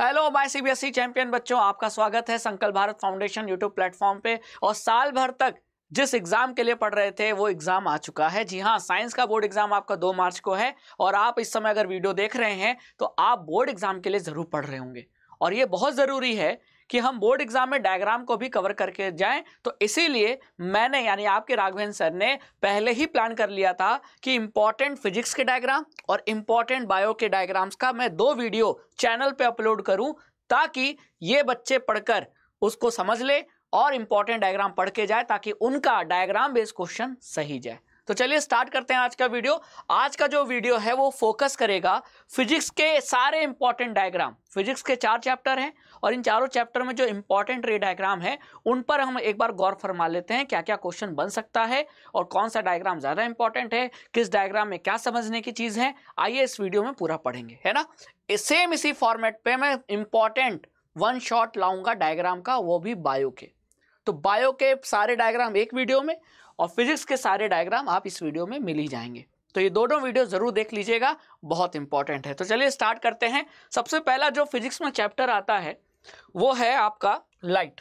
hello my CBSE champion बच्चों आपका स्वागत है संकल्प भारत फाउंडेशन यूट्यूब प्लेटफॉर्म पे और साल भर तक जिस एग्जाम के लिए पढ़ रहे थे वो एग्जाम आ चुका है जी हाँ साइंस का बोर्ड एग्जाम आपका दो मार्च को है और आप इस समय अगर वीडियो देख रहे हैं तो आप बोर्ड एग्जाम के लिए जरूर पढ़ रहे होंगे और ये बहुत जरूरी है कि हम बोर्ड एग्जाम में डायग्राम को भी कवर करके जाएं तो इसीलिए मैंने यानी आपके राघवेंद्र सर ने पहले ही प्लान कर लिया था कि इंपॉर्टेंट फिजिक्स के डायग्राम और इंपॉर्टेंट बायो के डायग्राम्स का मैं दो वीडियो चैनल पर अपलोड करूँ ताकि ये बच्चे पढ़कर उसको समझ ले और इंपॉर्टेंट डायग्राम पढ़ के जाए ताकि उनका डायग्राम बेस्ड क्वेश्चन सही जाए तो चलिए स्टार्ट करते हैं आज का वीडियो आज का जो वीडियो है वो फोकस करेगा फिजिक्स के सारे इंपॉर्टेंट डायग्राम फिजिक्स के चार चैप्टर हैं और इन चारों चैप्टर में जो इंपॉर्टेंट रे डायग्राम है उन पर हम एक बार गौर फरमा लेते हैं क्या क्या क्वेश्चन बन सकता है और कौन सा डायग्राम ज़्यादा इंपॉर्टेंट है किस डायग्राम में क्या समझने की चीज़ है आइए इस वीडियो में पूरा पढ़ेंगे है ना सेम इसी फॉर्मेट पर मैं इंपॉर्टेंट वन शॉट लाऊंगा डायग्राम का वो भी बायो के तो बायो के सारे डायग्राम एक वीडियो में और फिजिक्स के सारे डायग्राम आप इस वीडियो में मिल ही जाएंगे तो ये दोनों वीडियो ज़रूर देख लीजिएगा बहुत इंपॉर्टेंट है तो चलिए स्टार्ट करते हैं सबसे पहला जो फिजिक्स में चैप्टर आता है वो है आपका लाइट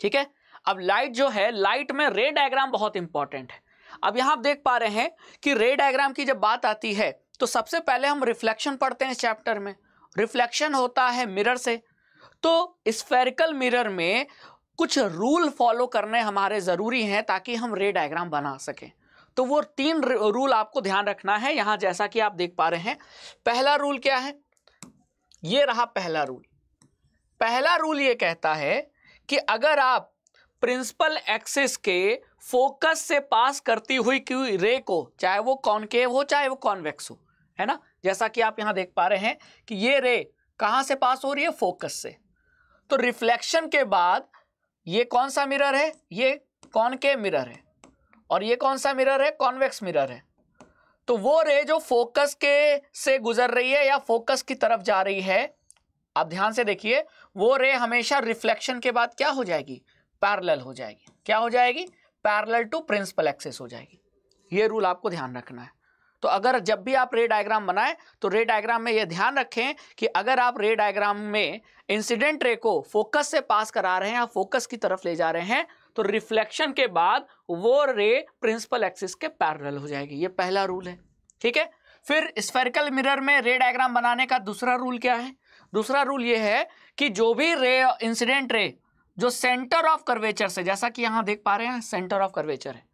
ठीक है अब लाइट जो है लाइट में रे डायग्राम बहुत इंपॉर्टेंट है अब यहां आप देख पा रहे हैं कि रे डायग्राम की जब बात आती है तो सबसे पहले हम रिफ्लेक्शन पढ़ते हैं इस चैप्टर में रिफ्लेक्शन होता है मिरर से तो स्फेरिकल मिरर में कुछ रूल फॉलो करने हमारे ज़रूरी हैं ताकि हम रे डायग्राम बना सकें तो वो तीन रूल आपको ध्यान रखना है यहाँ जैसा कि आप देख पा रहे हैं पहला रूल क्या है ये रहा पहला रूल पहला रूल ये कहता है कि अगर आप प्रिंसिपल एक्सिस के फोकस से पास करती हुई क्यू रे को चाहे वो कॉनकेव हो चाहे वो कॉन्वेक्स हो है ना जैसा कि आप यहाँ देख पा रहे हैं कि ये रे कहाँ से पास हो रही है फोकस से तो रिफ्लेक्शन के बाद ये कौन सा मिरर है ये के मिरर है और ये कौन सा मिरर है कॉन्वेक्स मिरर है तो वो रे जो फोकस के से गुजर रही है या फोकस की तरफ जा रही है आप ध्यान से देखिए वो रे हमेशा रिफ्लेक्शन के बाद क्या हो जाएगी पैरेलल हो जाएगी क्या हो जाएगी पैरेलल टू प्रिंसिपल एक्सेस हो जाएगी ये रूल आपको ध्यान रखना है तो अगर जब भी आप रे डायग्राम बनाएं तो रे डायग्राम में यह ध्यान रखें कि अगर आप रे डायग्राम में इंसिडेंट रे को फोकस से पास करा रहे हैं या फोकस की तरफ ले जा रहे हैं तो रिफ्लेक्शन के बाद वो रे प्रिंसिपल एक्सिस के पैरल हो जाएगी ये पहला रूल है ठीक है फिर स्फेरिकल मिरर में रे डायग्राम बनाने का दूसरा रूल क्या है दूसरा रूल ये है कि जो भी रे इंसिडेंट रे जो सेंटर ऑफ कर्वेचर से जैसा कि यहाँ देख पा रहे हैं सेंटर ऑफ कर्वेचर है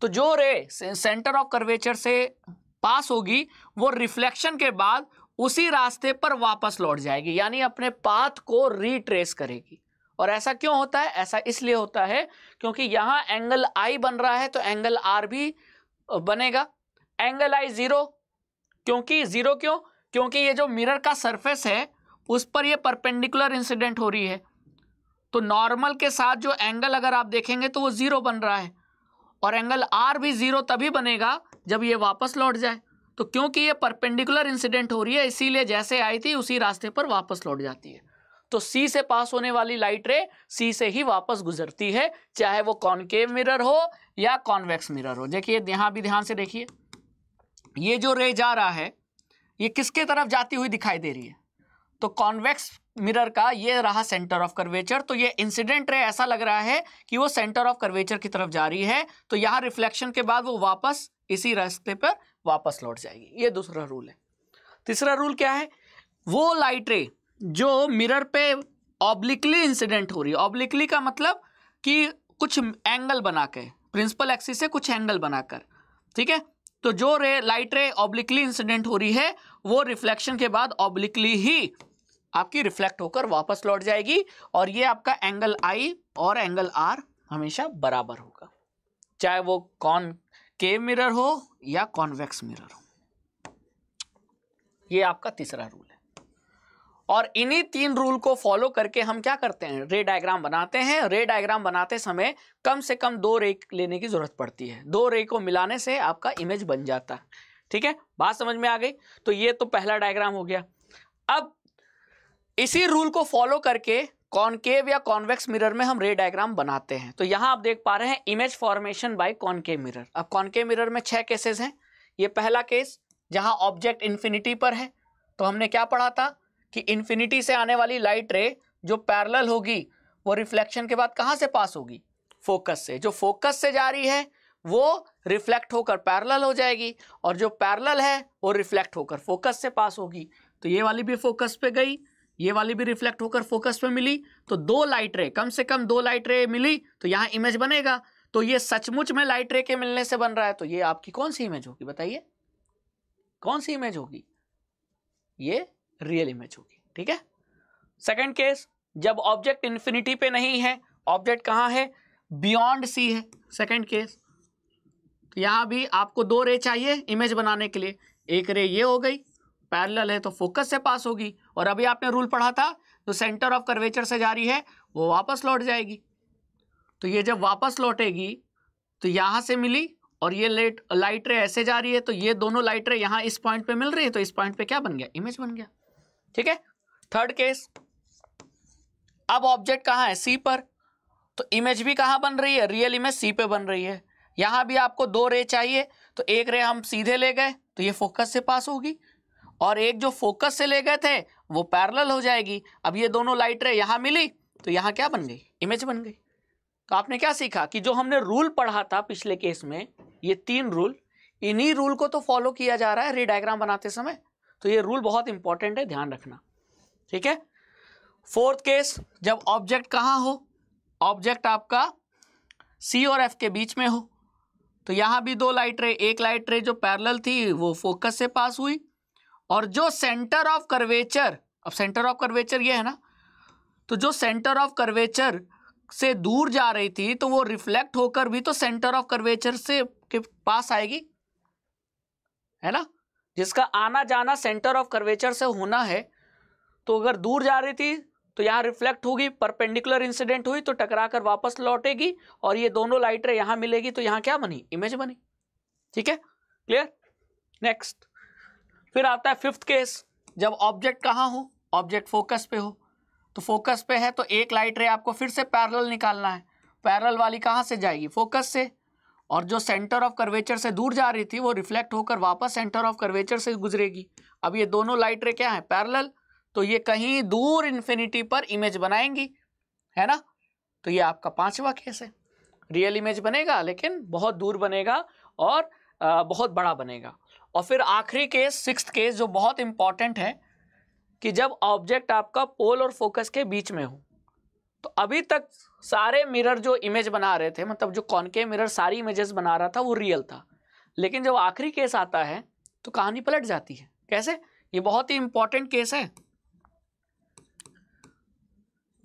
तो जो रे सेंटर ऑफ कर्वेचर से पास होगी वो रिफ्लेक्शन के बाद उसी रास्ते पर वापस लौट जाएगी यानी अपने पाथ को रिट्रेस करेगी और ऐसा क्यों होता है ऐसा इसलिए होता है क्योंकि यहाँ एंगल आई बन रहा है तो एंगल आर भी बनेगा एंगल आई जीरो क्योंकि जीरो क्यों क्योंकि ये जो मिरर का सरफेस है उस पर ये परपेंडिकुलर इंसिडेंट हो रही है तो नॉर्मल के साथ जो एंगल अगर आप देखेंगे तो वो ज़ीरो बन रहा है और एंगल आर भी ज़ीरो तभी बनेगा जब ये वापस लौट जाए तो क्योंकि ये परपेंडिकुलर इंसिडेंट हो रही है इसीलिए जैसे आई थी उसी रास्ते पर वापस लौट जाती है तो सी से पास होने वाली लाइट रे सी से ही वापस गुजरती है चाहे वो कॉनकेव मिरर हो या कॉन्वेक्स मिरर हो देखिए यहां भी ध्यान से देखिए ये जो रे जा रहा है ये किसके तरफ जाती हुई दिखाई दे रही है तो कॉन्वेक्स मिरर का ये रहा सेंटर ऑफ कर्वेचर तो ये इंसिडेंट रे ऐसा लग रहा है कि वो सेंटर ऑफ कर्वेचर की तरफ जा रही है तो यहाँ रिफ्लेक्शन के बाद वो वापस इसी रास्ते पर वापस लौट जाएगी ये दूसरा रूल है तीसरा रूल क्या है वो लाइट रे जो मिरर पे ऑब्लिकली इंसिडेंट हो रही है ऑब्लिकली का मतलब कि कुछ एंगल बना के प्रिंसिपल एक्सिस से कुछ एंगल बनाकर ठीक है तो जो रे लाइट रे ऑब्लिकली इंसिडेंट हो रही है वो रिफ्लेक्शन के बाद ऑब्लिकली ही आपकी रिफ्लेक्ट होकर वापस लौट जाएगी और ये आपका एंगल आई और एंगल आर हमेशा बराबर होगा चाहे वो कौन केव मिरर हो या कॉन्वेक्स मिरर हो ये आपका तीसरा रूल है और इन्हीं तीन रूल को फॉलो करके हम क्या करते हैं रे डायग्राम बनाते हैं रे डायग्राम बनाते समय कम से कम दो रे लेने की जरूरत पड़ती है दो रे को मिलाने से आपका इमेज बन जाता है ठीक है बात समझ में आ गई तो ये तो पहला डायग्राम हो गया अब इसी रूल को फॉलो करके कॉनकेव या कॉन्वेक्स मिरर में हम रे डायग्राम बनाते हैं तो यहाँ आप देख पा रहे हैं image formation by concave mirror अब कॉनकेव मिरर में छह केसेस हैं ये पहला केस जहाँ ऑब्जेक्ट इन्फिनिटी पर है तो हमने क्या पढ़ा था कि इन्फिनिटी से आने वाली लाइट रे जो पैरल होगी वो रिफ्लेक्शन के बाद कहाँ से पास होगी फोकस से जो फोकस से जा रही है वो रिफ्लेक्ट होकर पैरल हो जाएगी और जो पैरल है वो रिफ्लेक्ट होकर फोकस से पास होगी तो ये वाली भी फोकस पे गई ये वाली भी रिफ्लेक्ट होकर फोकस पे मिली तो दो लाइट रे कम से कम दो लाइट रे मिली तो यहाँ इमेज बनेगा तो ये सचमुच में लाइट रे के मिलने से बन रहा है तो ये आपकी कौन सी इमेज होगी बताइए कौन सी इमेज होगी ये रियल इमेज होगी ठीक है सेकेंड केस जब ऑब्जेक्ट इन्फिनिटी पे नहीं है ऑब्जेक्ट कहाँ है बियॉन्ड सी है सेकेंड केस तो यहाँ भी आपको दो रे चाहिए इमेज बनाने के लिए एक रे ये हो गई पैरेलल है तो फोकस से पास होगी और अभी आपने रूल पढ़ा था जो सेंटर ऑफ कर्वेचर से जा रही है वो वापस लौट जाएगी तो ये जब वापस लौटेगी तो यहाँ से मिली और ये लेट लाइट रे ऐसे जा रही है तो ये दोनों लाइट रे यहाँ इस पॉइंट पे मिल रही है तो इस पॉइंट पे क्या बन गया इमेज बन गया ठीक है थर्ड केस अब ऑब्जेक्ट कहाँ है सी पर तो इमेज भी कहाँ बन रही है रियल इमेज सी पे बन रही है यहाँ भी आपको दो रे चाहिए तो एक रे हम सीधे ले गए तो ये फोकस से पास होगी और एक जो फोकस से ले गए थे वो पैरल हो जाएगी अब ये दोनों लाइट रे यहाँ मिली तो यहाँ क्या बन गई इमेज बन गई तो आपने क्या सीखा कि जो हमने रूल पढ़ा था पिछले केस में ये तीन रूल इन्हीं रूल को तो फॉलो किया जा रहा है रीडायग्राम बनाते समय तो ये रूल बहुत इंपॉर्टेंट है ध्यान रखना ठीक है फोर्थ केस जब ऑब्जेक्ट कहाँ हो ऑब्जेक्ट आपका सी और एफ के बीच में हो तो यहाँ भी दो लाइट रे एक लाइट रे जो पैरेलल थी वो फोकस से पास हुई और जो सेंटर ऑफ कर्वेचर अब सेंटर ऑफ कर्वेचर ये है ना तो जो सेंटर ऑफ कर्वेचर से दूर जा रही थी तो वो रिफ्लेक्ट होकर भी तो सेंटर ऑफ कर्वेचर से के पास आएगी है ना जिसका आना जाना सेंटर ऑफ कर्वेचर से होना है तो अगर दूर जा रही थी तो यहाँ रिफ्लेक्ट होगी परपेंडिकुलर इंसिडेंट हुई तो टकरा कर वापस लौटेगी और ये दोनों लाइटर यहाँ मिलेगी तो यहाँ क्या बनी इमेज बनी ठीक है क्लियर नेक्स्ट फिर आता है फिफ्थ केस जब ऑब्जेक्ट कहाँ हो ऑब्जेक्ट फोकस पे हो तो फोकस पे है तो एक लाइट रे आपको फिर से पैरल निकालना है पैरल वाली कहाँ से जाएगी फोकस से और जो सेंटर ऑफ कर्वेचर से दूर जा रही थी वो रिफ्लेक्ट होकर वापस सेंटर ऑफ कर्वेचर से गुजरेगी अब ये दोनों लाइट रे क्या है पैरल तो ये कहीं दूर इन्फिनिटी पर इमेज बनाएंगी है ना तो ये आपका पांचवा केस है रियल इमेज बनेगा लेकिन बहुत दूर बनेगा और बहुत बड़ा बनेगा और फिर आखिरी केस सिक्स केस जो बहुत इंपॉर्टेंट है कि जब ऑब्जेक्ट आपका पोल और फोकस के बीच में हो तो अभी तक सारे मिरर जो इमेज बना रहे थे मतलब जो कॉनके मिरर सारी इमेजेस बना रहा था वो रियल था लेकिन जब आखिरी केस आता है तो कहानी पलट जाती है कैसे ये बहुत ही इंपॉर्टेंट केस है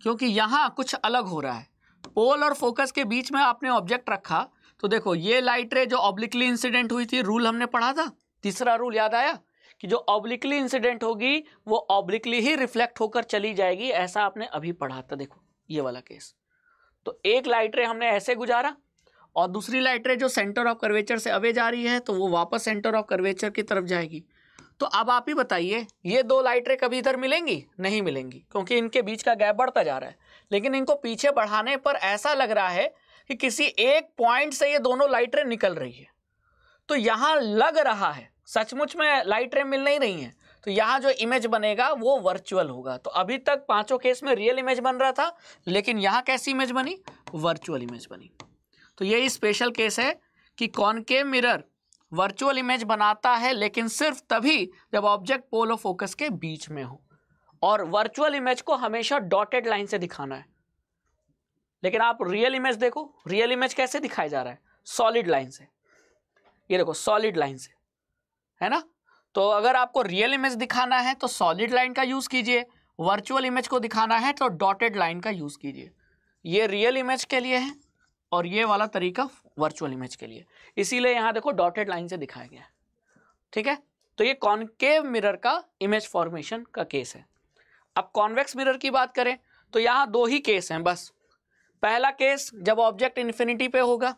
क्योंकि यहां कुछ अलग हो रहा है पोल और फोकस के बीच में आपने ऑब्जेक्ट रखा तो देखो ये लाइट रे जो ऑब्लिकली इंसिडेंट हुई थी रूल हमने पढ़ा था तीसरा रूल याद आया कि जो ऑब्लिकली इंसिडेंट होगी वो ऑब्लिकली ही रिफ्लेक्ट होकर चली जाएगी ऐसा आपने अभी पढ़ा था देखो ये वाला केस तो एक लाइट रे हमने ऐसे गुजारा और दूसरी लाइट रे जो सेंटर ऑफ कर्वेचर से अवे जा रही है तो वो वापस सेंटर ऑफ कर्वेचर की तरफ जाएगी तो अब आप ही बताइए ये दो लाइट रे कभी इधर मिलेंगी नहीं मिलेंगी क्योंकि इनके बीच का गैप बढ़ता जा रहा है लेकिन इनको पीछे बढ़ाने पर ऐसा लग रहा है कि किसी एक पॉइंट से ये दोनों लाइट रे निकल रही है तो यहाँ लग रहा है सचमुच में लाइट रे मिल नहीं रही है तो यहाँ जो इमेज बनेगा वो वर्चुअल होगा तो अभी तक पांचों केस में रियल इमेज बन रहा था लेकिन यहाँ कैसी इमेज बनी वर्चुअल इमेज बनी तो यही स्पेशल केस है कि के मिरर वर्चुअल इमेज बनाता है लेकिन सिर्फ तभी जब ऑब्जेक्ट पोल फोकस के बीच में हो और वर्चुअल इमेज को हमेशा डॉटेड लाइन से दिखाना है लेकिन आप रियल इमेज देखो रियल इमेज कैसे दिखाया जा रहा है सॉलिड लाइन से ये देखो सॉलिड लाइन से है ना तो अगर आपको रियल इमेज दिखाना है तो सॉलिड लाइन का यूज़ कीजिए वर्चुअल इमेज को दिखाना है तो डॉटेड लाइन का यूज़ कीजिए ये रियल इमेज के लिए है और ये वाला तरीका वर्चुअल इमेज के लिए इसीलिए यहां देखो डॉटेड लाइन से दिखाया गया है ठीक है तो ये कॉन्केव मिरर का इमेज फॉर्मेशन का केस है अब कॉन्वेक्स मिरर की बात करें तो यहाँ दो ही केस हैं बस पहला केस जब ऑब्जेक्ट इन्फिनिटी पे होगा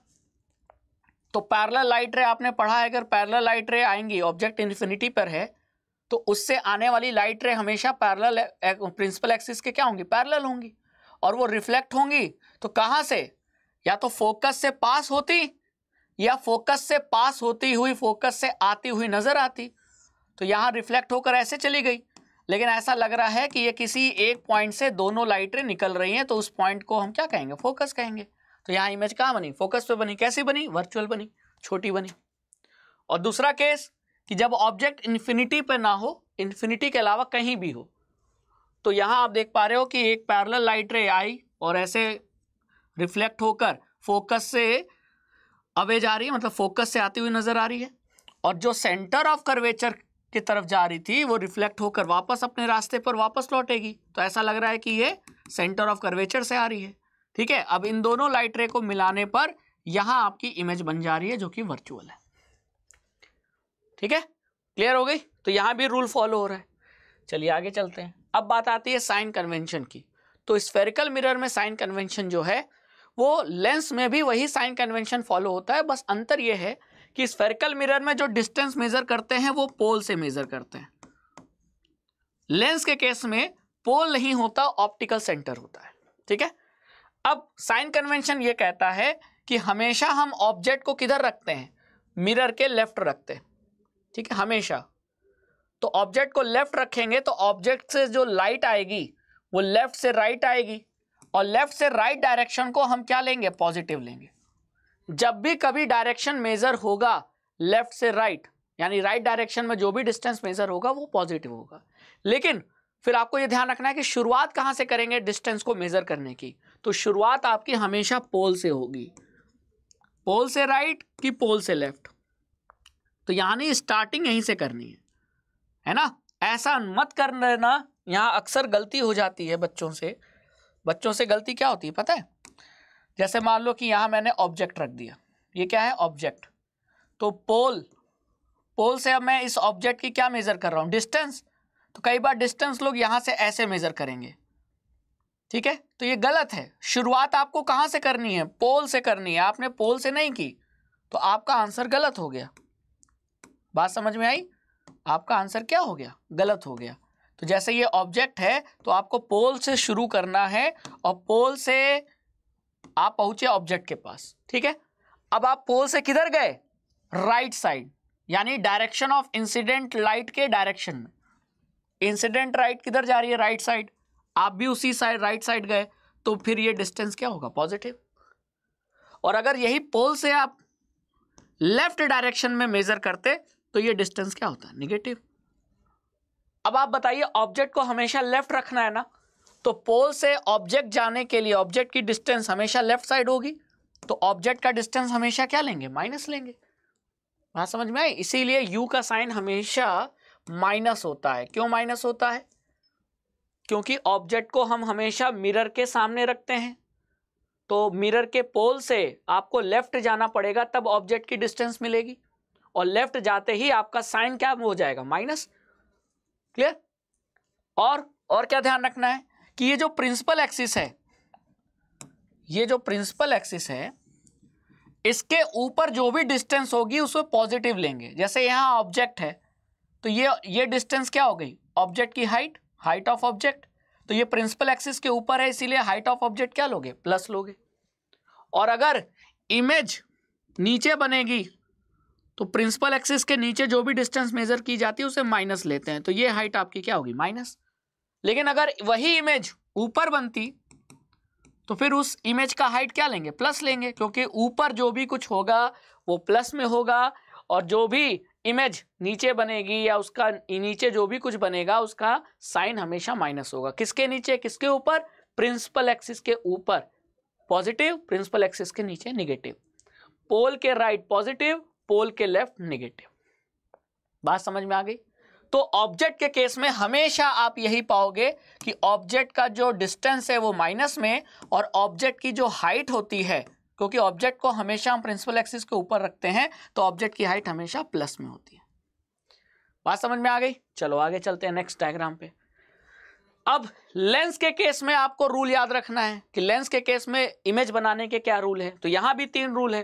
तो पैरल लाइट रे आपने पढ़ा है अगर पैरल लाइट रे आएंगी ऑब्जेक्ट इन्फिनिटी पर है तो उससे आने वाली लाइट रे हमेशा पैरल प्रिंसिपल एक्सिस के क्या होंगी पैरल होंगी और वो रिफ्लेक्ट होंगी तो कहाँ से या तो फोकस से पास होती या फोकस से पास होती हुई फोकस से आती हुई नज़र आती तो यहाँ रिफ्लेक्ट होकर ऐसे चली गई लेकिन ऐसा लग रहा है कि ये किसी एक पॉइंट से दोनों लाइटरें निकल रही हैं तो उस पॉइंट को हम क्या कहेंगे फोकस कहेंगे तो यहाँ इमेज कहाँ बनी फोकस पे बनी कैसी बनी वर्चुअल बनी छोटी बनी और दूसरा केस कि जब ऑब्जेक्ट इन्फिनिटी पे ना हो इन्फिनिटी के अलावा कहीं भी हो तो यहाँ आप देख पा रहे हो कि एक पैरल लाइट रे आई और ऐसे रिफ्लेक्ट होकर फोकस से अवे जा रही है मतलब फोकस से आती हुई नज़र आ रही है और जो सेंटर ऑफ कर्वेचर की तरफ जा रही थी वो रिफ्लेक्ट होकर वापस अपने रास्ते पर वापस लौटेगी तो ऐसा लग रहा है कि ये सेंटर ऑफ कर्वेचर से आ रही है ठीक है अब इन दोनों लाइट रे को मिलाने पर यहां आपकी इमेज बन जा रही है जो कि वर्चुअल है ठीक है क्लियर हो गई तो यहां भी रूल फॉलो हो रहा है चलिए आगे चलते हैं अब बात आती है साइन कन्वेंशन की तो स्फेरिकल मिरर में साइन कन्वेंशन जो है वो लेंस में भी वही साइन कन्वेंशन फॉलो होता है बस अंतर यह है कि स्फेरिकल मिरर में जो डिस्टेंस मेजर करते हैं वो पोल से मेजर करते हैं लेंस के केस में पोल नहीं होता ऑप्टिकल सेंटर होता है ठीक है अब साइन कन्वेंशन ये कहता है कि हमेशा हम ऑब्जेक्ट को किधर रखते हैं मिरर के लेफ्ट रखते हैं ठीक है हमेशा तो ऑब्जेक्ट को लेफ्ट रखेंगे तो ऑब्जेक्ट से जो लाइट आएगी वो लेफ्ट से राइट आएगी और लेफ्ट से राइट डायरेक्शन को हम क्या लेंगे पॉजिटिव लेंगे जब भी कभी डायरेक्शन मेजर होगा लेफ्ट से राइट यानी राइट डायरेक्शन में जो भी डिस्टेंस मेजर होगा वो पॉजिटिव होगा लेकिन फिर आपको ये ध्यान रखना है कि शुरुआत कहाँ से करेंगे डिस्टेंस को मेजर करने की तो शुरुआत आपकी हमेशा पोल से होगी पोल से राइट कि पोल से लेफ्ट तो यानी स्टार्टिंग यहीं से करनी है है ना ऐसा मत कर लेना यहाँ अक्सर गलती हो जाती है बच्चों से बच्चों से गलती क्या होती है पता है जैसे मान लो कि यहाँ मैंने ऑब्जेक्ट रख दिया ये क्या है ऑब्जेक्ट तो पोल पोल से अब मैं इस ऑब्जेक्ट की क्या मेज़र कर रहा हूँ डिस्टेंस तो कई बार डिस्टेंस लोग यहाँ से ऐसे मेज़र करेंगे ठीक है तो ये गलत है शुरुआत आपको कहाँ से करनी है पोल से करनी है आपने पोल से नहीं की तो आपका आंसर गलत हो गया बात समझ में आई आपका आंसर क्या हो गया गलत हो गया तो जैसे ये ऑब्जेक्ट है तो आपको पोल से शुरू करना है और पोल से आप पहुंचे ऑब्जेक्ट के पास ठीक है अब आप पोल से किधर गए राइट साइड यानी डायरेक्शन ऑफ इंसिडेंट लाइट के डायरेक्शन में इंसिडेंट राइट किधर जा रही है राइट साइड आप भी उसी साइड राइट साइड गए तो फिर ये डिस्टेंस क्या होगा पॉजिटिव और अगर यही पोल से आप लेफ्ट डायरेक्शन में मेजर करते तो ये डिस्टेंस क्या होता निगेटिव अब आप बताइए ऑब्जेक्ट को हमेशा लेफ्ट रखना है ना तो पोल से ऑब्जेक्ट जाने के लिए ऑब्जेक्ट की डिस्टेंस हमेशा लेफ्ट साइड होगी तो ऑब्जेक्ट का डिस्टेंस हमेशा क्या लेंगे माइनस लेंगे बात समझ में आई इसीलिए यू का साइन हमेशा माइनस होता है क्यों माइनस होता है क्योंकि ऑब्जेक्ट को हम हमेशा मिरर के सामने रखते हैं तो मिरर के पोल से आपको लेफ्ट जाना पड़ेगा तब ऑब्जेक्ट की डिस्टेंस मिलेगी और लेफ्ट जाते ही आपका साइन क्या हो जाएगा माइनस क्लियर और और क्या ध्यान रखना है कि ये जो प्रिंसिपल एक्सिस है ये जो प्रिंसिपल एक्सिस है इसके ऊपर जो भी डिस्टेंस होगी उसको पॉजिटिव लेंगे जैसे यहाँ ऑब्जेक्ट है तो ये ये डिस्टेंस क्या हो गई ऑब्जेक्ट की हाइट हाइट ऑफ ऑब्जेक्ट तो ये प्रिंसिपल एक्सिस के ऊपर है इसीलिए हाइट ऑफ ऑब्जेक्ट क्या लोगे प्लस लोगे और अगर इमेज नीचे बनेगी तो प्रिंसिपल एक्सिस के नीचे जो भी डिस्टेंस मेजर की जाती है उसे माइनस लेते हैं तो ये हाइट आपकी क्या होगी माइनस लेकिन अगर वही इमेज ऊपर बनती तो फिर उस इमेज का हाइट क्या लेंगे प्लस लेंगे क्योंकि ऊपर जो भी कुछ होगा वो प्लस में होगा और जो भी इमेज नीचे बनेगी या उसका नीचे जो भी कुछ बनेगा उसका साइन हमेशा माइनस होगा किसके नीचे किसके ऊपर प्रिंसिपल एक्सिस के ऊपर पॉजिटिव प्रिंसिपल एक्सिस के नीचे निगेटिव पोल के राइट पॉजिटिव पोल के लेफ्ट निगेटिव बात समझ में आ गई तो ऑब्जेक्ट के केस में हमेशा आप यही पाओगे कि ऑब्जेक्ट का जो डिस्टेंस है वो माइनस में और ऑब्जेक्ट की जो हाइट होती है क्योंकि ऑब्जेक्ट को हमेशा हम प्रिंसिपल एक्सिस के ऊपर रखते हैं तो ऑब्जेक्ट की हाइट हमेशा प्लस में होती है बात समझ में आ गई चलो आगे चलते हैं नेक्स्ट डायग्राम पे अब लेंस के केस में आपको रूल याद रखना है कि लेंस के केस में इमेज बनाने के क्या रूल है तो यहां भी तीन रूल है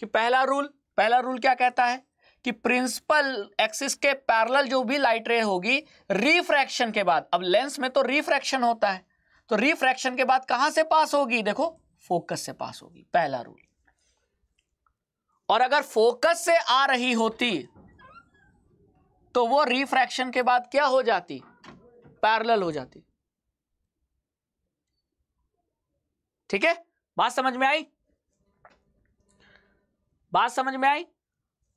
कि पहला रूल पहला रूल क्या कहता है कि प्रिंसिपल एक्सिस के पैरेलल जो भी लाइट रे होगी रिफ्रैक्शन के बाद अब लेंस में तो रिफ्रैक्शन होता है तो रिफ्रैक्शन के बाद कहां से पास होगी देखो फोकस से पास होगी पहला रूल और अगर फोकस से आ रही होती तो वो रिफ्रैक्शन के बाद क्या हो जाती पैरेलल हो जाती ठीक है बात समझ में आई बात समझ में आई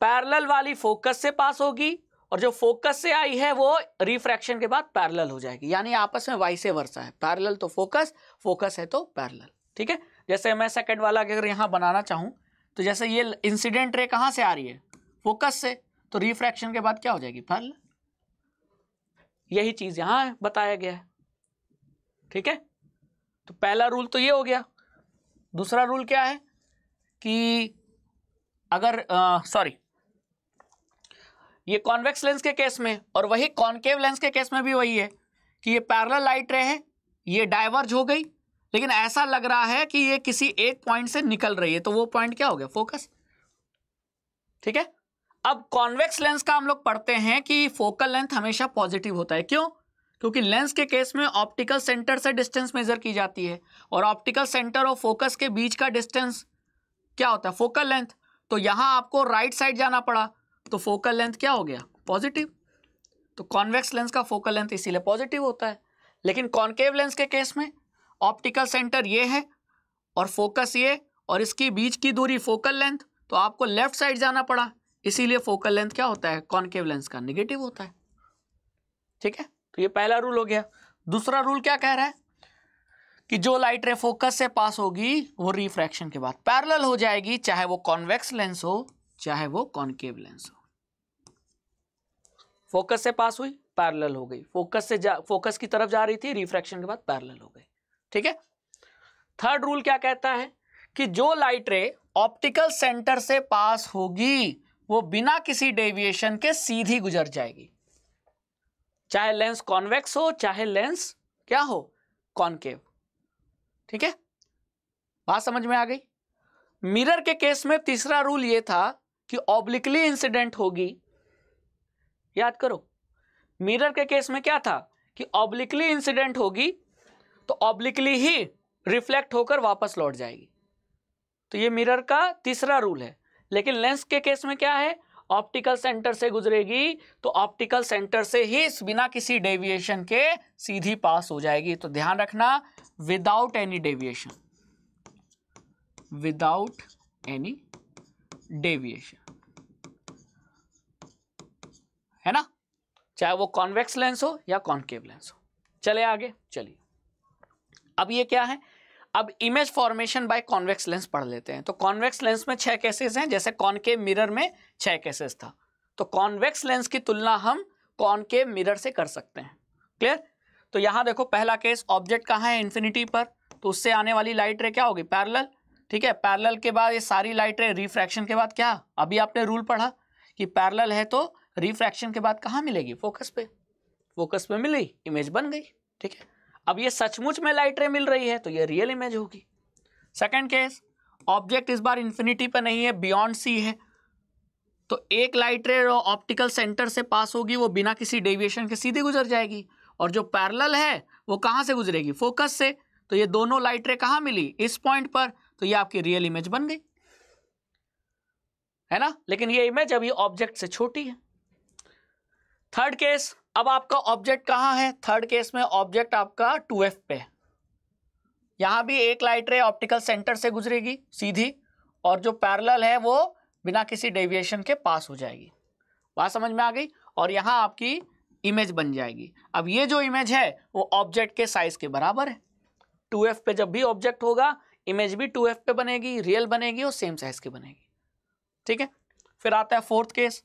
पैरेलल वाली फोकस से पास होगी और जो फोकस से आई है वो रिफ्रैक्शन के बाद पैरेलल हो जाएगी यानी आपस में वाइसे वर्षा है पैरेलल तो फोकस फोकस है तो पैरेलल ठीक है जैसे मैं सेकेंड वाला अगर यहाँ बनाना चाहूँ तो जैसे ये इंसिडेंट रे कहाँ से आ रही है फोकस से तो रिफ्रैक्शन के बाद क्या हो जाएगी फल यही चीज़ यहाँ बताया गया है ठीक है तो पहला रूल तो ये हो गया दूसरा रूल क्या है कि अगर सॉरी ये कॉन्वेक्स लेंस के केस में और वही कॉन्केव लेंस के केस में भी वही है कि ये पैरल लाइट रे है ये डाइवर्ज हो गई लेकिन ऐसा लग रहा है कि ये किसी एक पॉइंट से निकल रही है तो वो पॉइंट क्या हो गया फोकस ठीक है अब कॉन्वेक्स लेंस का हम लोग पढ़ते हैं कि फोकल लेंथ हमेशा पॉजिटिव होता है क्यों क्योंकि लेंस के केस में ऑप्टिकल सेंटर से डिस्टेंस मेजर की जाती है और ऑप्टिकल सेंटर और फोकस के बीच का डिस्टेंस क्या होता है फोकल लेंथ तो यहां आपको राइट साइड जाना पड़ा तो फोकल लेंथ क्या हो गया पॉजिटिव तो कॉन्वेक्स लेंस का फोकल लेंथ इसीलिए पॉजिटिव होता है लेकिन कॉन्केव लेंस के केस में ऑप्टिकल सेंटर ये है और फोकस ये और इसकी बीच की दूरी फोकल लेंथ तो आपको लेफ्ट साइड जाना पड़ा इसीलिए फोकल लेंथ क्या होता है कॉन्केव लेंस का निगेटिव होता है ठीक है तो ये पहला रूल हो गया दूसरा रूल क्या कह रहा है कि जो लाइट रे फोकस से पास होगी वो रिफ्रैक्शन के बाद पैरेलल हो जाएगी चाहे वो कॉन्वेक्स लेंस हो चाहे वो कॉन्केव लेंस हो फोकस से पास हुई पैरेलल हो गई फोकस से जा फोकस की तरफ जा रही थी रिफ्रैक्शन के बाद पैरेलल हो गई ठीक है थर्ड रूल क्या कहता है कि जो लाइट रे ऑप्टिकल सेंटर से पास होगी वो बिना किसी डेविएशन के सीधी गुजर जाएगी चाहे लेंस कॉन्वेक्स हो चाहे लेंस क्या हो कॉनकेव ठीक है बात समझ में आ गई मिरर के केस में तीसरा रूल ये था कि ऑब्लिकली इंसिडेंट होगी याद करो मिरर के केस में क्या था कि ऑब्लिकली इंसिडेंट होगी तो ऑब्लिकली ही रिफ्लेक्ट होकर वापस लौट जाएगी तो ये मिरर का तीसरा रूल है लेकिन लेंस के केस में क्या है ऑप्टिकल सेंटर से गुजरेगी तो ऑप्टिकल सेंटर से ही बिना किसी डेविएशन के सीधी पास हो जाएगी तो ध्यान रखना without any deviation without any deviation है ना चाहे वो कॉन्वेक्स लेंस हो या कॉन्केव लेंस हो चले आगे चलिए अब ये क्या है अब image formation by convex lens पढ़ लेते हैं तो कॉन्वेक्स लेंस में छह केसेस हैं जैसे के मिरर में छह केसेस था तो कॉन्वेक्स लेंस की तुलना हम के मिरर से कर सकते हैं क्लियर तो यहां देखो पहला केस ऑब्जेक्ट कहाँ है इन्फिनिटी पर तो उससे आने वाली लाइट रे क्या होगी पैरल ठीक है पैरल के बाद ये सारी लाइट रे रिफ्रैक्शन के बाद क्या अभी आपने रूल पढ़ा कि पैरल है तो रिफ्रैक्शन के बाद कहाँ मिलेगी फोकस पे फोकस पे मिली इमेज बन गई ठीक है अब ये सचमुच में लाइट रे मिल रही है तो ये रियल इमेज होगी सेकेंड केस ऑब्जेक्ट इस बार इंफिनिटी पर नहीं है बियॉन्ड सी है तो एक लाइट रे ऑप्टिकल सेंटर से पास होगी वो बिना किसी डेविएशन के सीधे गुजर जाएगी और जो पैरल है वो कहाँ से गुजरेगी फोकस से तो ये दोनों लाइट रे कहाँ मिली इस पॉइंट पर तो ये आपकी रियल इमेज बन गई है ना लेकिन ये इमेज अभी ऑब्जेक्ट से छोटी है थर्ड केस अब आपका ऑब्जेक्ट कहाँ है थर्ड केस में ऑब्जेक्ट आपका टू एफ पे यहाँ भी एक लाइट रे ऑप्टिकल सेंटर से गुजरेगी सीधी और जो पैरेलल है वो बिना किसी डेविएशन के पास हो जाएगी बात समझ में आ गई और यहाँ आपकी इमेज बन जाएगी अब ये जो इमेज है वो ऑब्जेक्ट के साइज के बराबर है टू एफ पे जब भी ऑब्जेक्ट होगा इमेज भी टू एफ पे बनेगी रियल बनेगी और सेम साइज की बनेगी ठीक है फिर आता है फोर्थ केस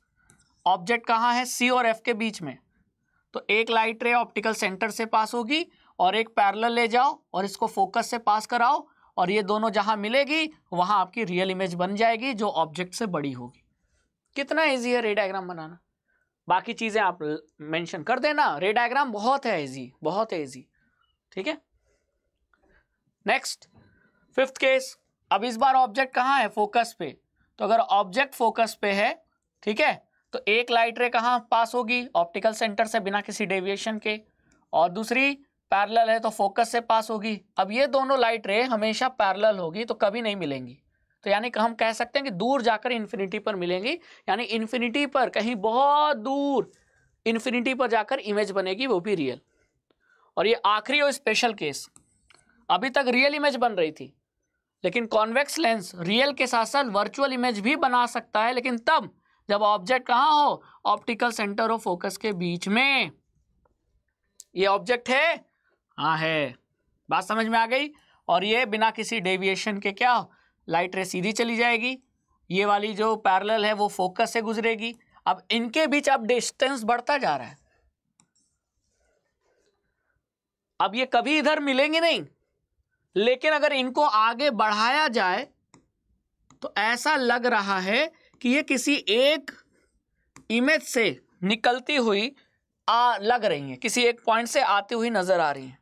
ऑब्जेक्ट कहाँ है सी और एफ के बीच में तो एक लाइट रे ऑप्टिकल सेंटर से पास होगी और एक पैरल ले जाओ और इसको फोकस से पास कराओ और ये दोनों जहां मिलेगी वहां आपकी रियल इमेज बन जाएगी जो ऑब्जेक्ट से बड़ी होगी कितना ईजी है रे डायग्राम बनाना बाकी चीज़ें आप मेंशन कर देना रे डायग्राम बहुत है ईजी बहुत है ईजी ठीक है नेक्स्ट फिफ्थ केस अब इस बार ऑब्जेक्ट कहाँ है फोकस पे तो अगर ऑब्जेक्ट फोकस पे है ठीक है तो एक लाइट रे कहाँ पास होगी ऑप्टिकल सेंटर से बिना किसी डेविएशन के और दूसरी पैरेलल है तो फोकस से पास होगी अब ये दोनों लाइट रे हमेशा पैरेलल होगी तो कभी नहीं मिलेंगी तो यानी हम कह सकते हैं कि दूर जाकर इन्फिनिटी पर मिलेंगी यानी इन्फिनिटी पर कहीं बहुत दूर इन्फिनिटी पर जाकर इमेज बनेगी वो भी रियल और ये आखिरी और स्पेशल केस अभी तक रियल इमेज बन रही थी लेकिन कॉन्वेक्स लेंस रियल के साथ साथ वर्चुअल इमेज भी बना सकता है लेकिन तब जब ऑब्जेक्ट कहाँ हो ऑप्टिकल सेंटर ऑफ फोकस के बीच में ये ऑब्जेक्ट है हाँ है बात समझ में आ गई और ये बिना किसी डेविएशन के क्या लाइट रे सीधी चली जाएगी ये वाली जो पैरेलल है वो फोकस से गुजरेगी अब इनके बीच अब डिस्टेंस बढ़ता जा रहा है अब ये कभी इधर मिलेंगे नहीं लेकिन अगर इनको आगे बढ़ाया जाए तो ऐसा लग रहा है कि ये किसी एक इमेज से निकलती हुई आ लग रही हैं किसी एक पॉइंट से आती हुई नजर आ रही हैं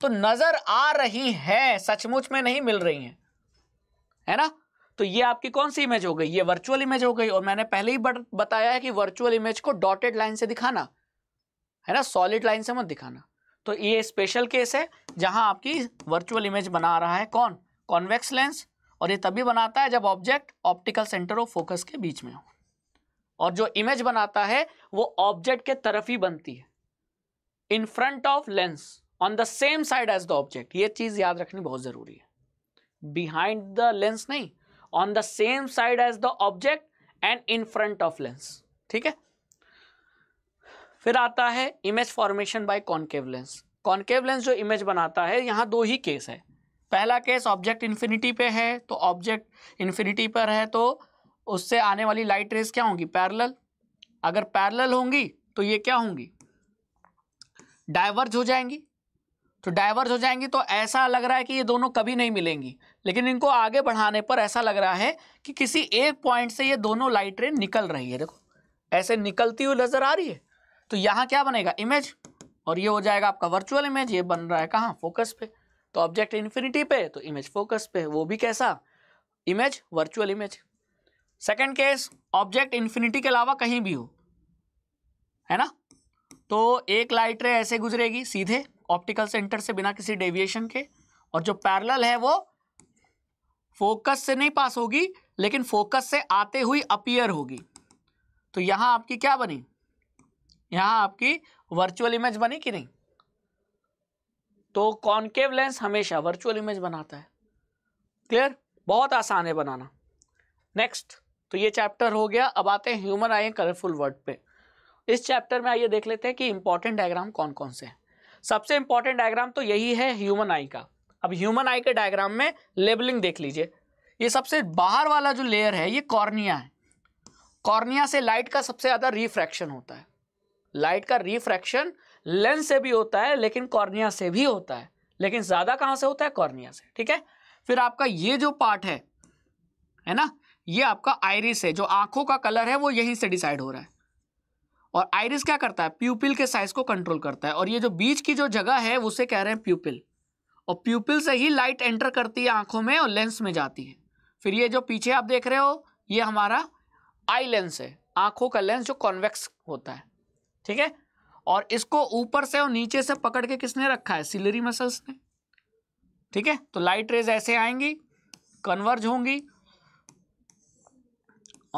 तो नजर आ रही हैं सचमुच में नहीं मिल रही हैं है ना तो ये आपकी कौन सी इमेज हो गई ये वर्चुअल इमेज हो गई और मैंने पहले ही बताया है कि वर्चुअल इमेज को डॉटेड लाइन से दिखाना है ना सॉलिड लाइन से मत दिखाना तो ये स्पेशल केस है जहां आपकी वर्चुअल इमेज बना रहा है कौन कॉन्वेक्स लेंस और ये तभी बनाता है जब object optical centre of focus के बीच में हो और जो इमेज बनाता है वो ऑब्जेक्ट के तरफ ही बनती है in front of lens on the same side as the object ये चीज याद रखनी बहुत जरूरी है बिहाइंड द लेंस नहीं on the same side as the object and in front of lens ठीक है फिर आता है image formation by concave lens concave lens जो इमेज बनाता है यहां दो ही केस है पहला केस ऑब्जेक्ट इन्फिनिटी पे है तो ऑब्जेक्ट इन्फिनिटी पर है तो उससे आने वाली लाइट रेस क्या होंगी पैरल अगर पैरल होंगी तो ये क्या होंगी डाइवर्ज हो जाएंगी तो डाइवर्ज हो जाएंगी तो ऐसा लग रहा है कि ये दोनों कभी नहीं मिलेंगी लेकिन इनको आगे बढ़ाने पर ऐसा लग रहा है कि किसी एक पॉइंट से ये दोनों लाइट रे निकल रही है देखो ऐसे निकलती हुई नज़र आ रही है तो यहाँ क्या बनेगा इमेज और ये हो जाएगा आपका वर्चुअल इमेज ये बन रहा है कहाँ फोकस पे तो ऑब्जेक्ट इन्फिनिटी पे तो इमेज फोकस पे वो भी कैसा image virtual image second case object infinity के अलावा कहीं भी हो है ना तो एक लाइट रे ऐसे गुजरेगी सीधे ऑप्टिकल सेंटर से बिना किसी डेविएशन के और जो पैरेलल है वो फोकस से नहीं पास होगी लेकिन फोकस से आते हुई अपीयर होगी तो यहां आपकी क्या बनी यहां आपकी वर्चुअल इमेज बनी कि नहीं तो कॉन्केव लेंस हमेशा वर्चुअल इमेज बनाता है क्लियर बहुत आसान है बनाना नेक्स्ट तो ये चैप्टर हो गया अब आते हैं ह्यूमन आई कलरफुल वर्ड पे इस चैप्टर में आइए देख लेते हैं कि इंपॉर्टेंट डायग्राम कौन कौन से हैं सबसे इंपॉर्टेंट डायग्राम तो यही है ह्यूमन आई का अब ह्यूमन आई के डायग्राम में लेबलिंग देख लीजिए ये सबसे बाहर वाला जो लेयर है ये कॉर्निया है कॉर्निया से लाइट का सबसे ज़्यादा रिफ्रैक्शन होता है लाइट का रिफ्रैक्शन लेंस से भी होता है लेकिन कॉर्निया से भी होता है लेकिन ज़्यादा कहां से होता है कॉर्निया से ठीक है फिर आपका ये जो पार्ट है है ना ये आपका आयरिस है जो आंखों का कलर है वो यहीं से डिसाइड हो रहा है और आयरिस क्या करता है प्यूपिल के साइज को कंट्रोल करता है और ये जो बीच की जो जगह है उसे कह रहे हैं प्यूपिल और प्यूपिल से ही लाइट एंटर करती है आंखों में और लेंस में जाती है फिर ये जो पीछे आप देख रहे हो ये हमारा आई लेंस है आंखों का लेंस जो कॉन्वेक्स होता है ठीक है और इसको ऊपर से और नीचे से पकड़ के किसने रखा है सिलरी मसल्स ने ठीक है तो लाइट रेज ऐसे आएंगी कन्वर्ज होंगी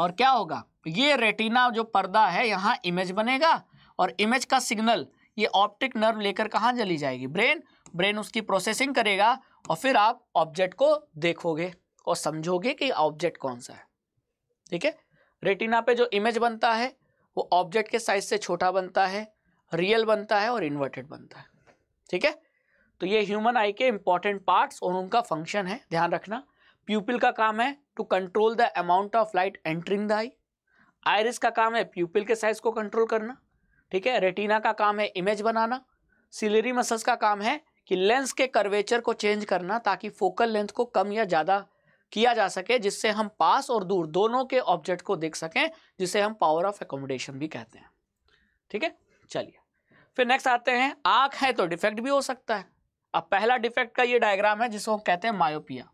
और क्या होगा ये रेटिना जो पर्दा है यहाँ इमेज बनेगा और इमेज का सिग्नल ये ऑप्टिक नर्व लेकर कहाँ चली जाएगी ब्रेन ब्रेन उसकी प्रोसेसिंग करेगा और फिर आप ऑब्जेक्ट को देखोगे और समझोगे कि ऑब्जेक्ट कौन सा है ठीक है रेटिना पे जो इमेज बनता है वो ऑब्जेक्ट के साइज से छोटा बनता है रियल बनता है और इन्वर्टेड बनता है ठीक है तो ये ह्यूमन आई के इंपॉर्टेंट पार्ट्स और उनका फंक्शन है ध्यान रखना प्यूपिल का काम है to control the amount of light entering the eye iris का काम है प्यूपिल के साइज को कंट्रोल करना ठीक है रेटिना का काम है इमेज बनाना सिलेरी मसल्स का काम है कि लेंस के कर्वेचर को चेंज करना ताकि फोकल लेंथ को कम या ज़्यादा किया जा सके जिससे हम पास और दूर दोनों के ऑब्जेक्ट को देख सकें जिसे हम पावर ऑफ एकोमोडेशन भी कहते हैं ठीक है चलिए फिर नेक्स्ट आते हैं आंख है तो डिफेक्ट भी हो सकता है अब पहला डिफेक्ट का ये डायग्राम है जिसको कहते हैं मायोपिया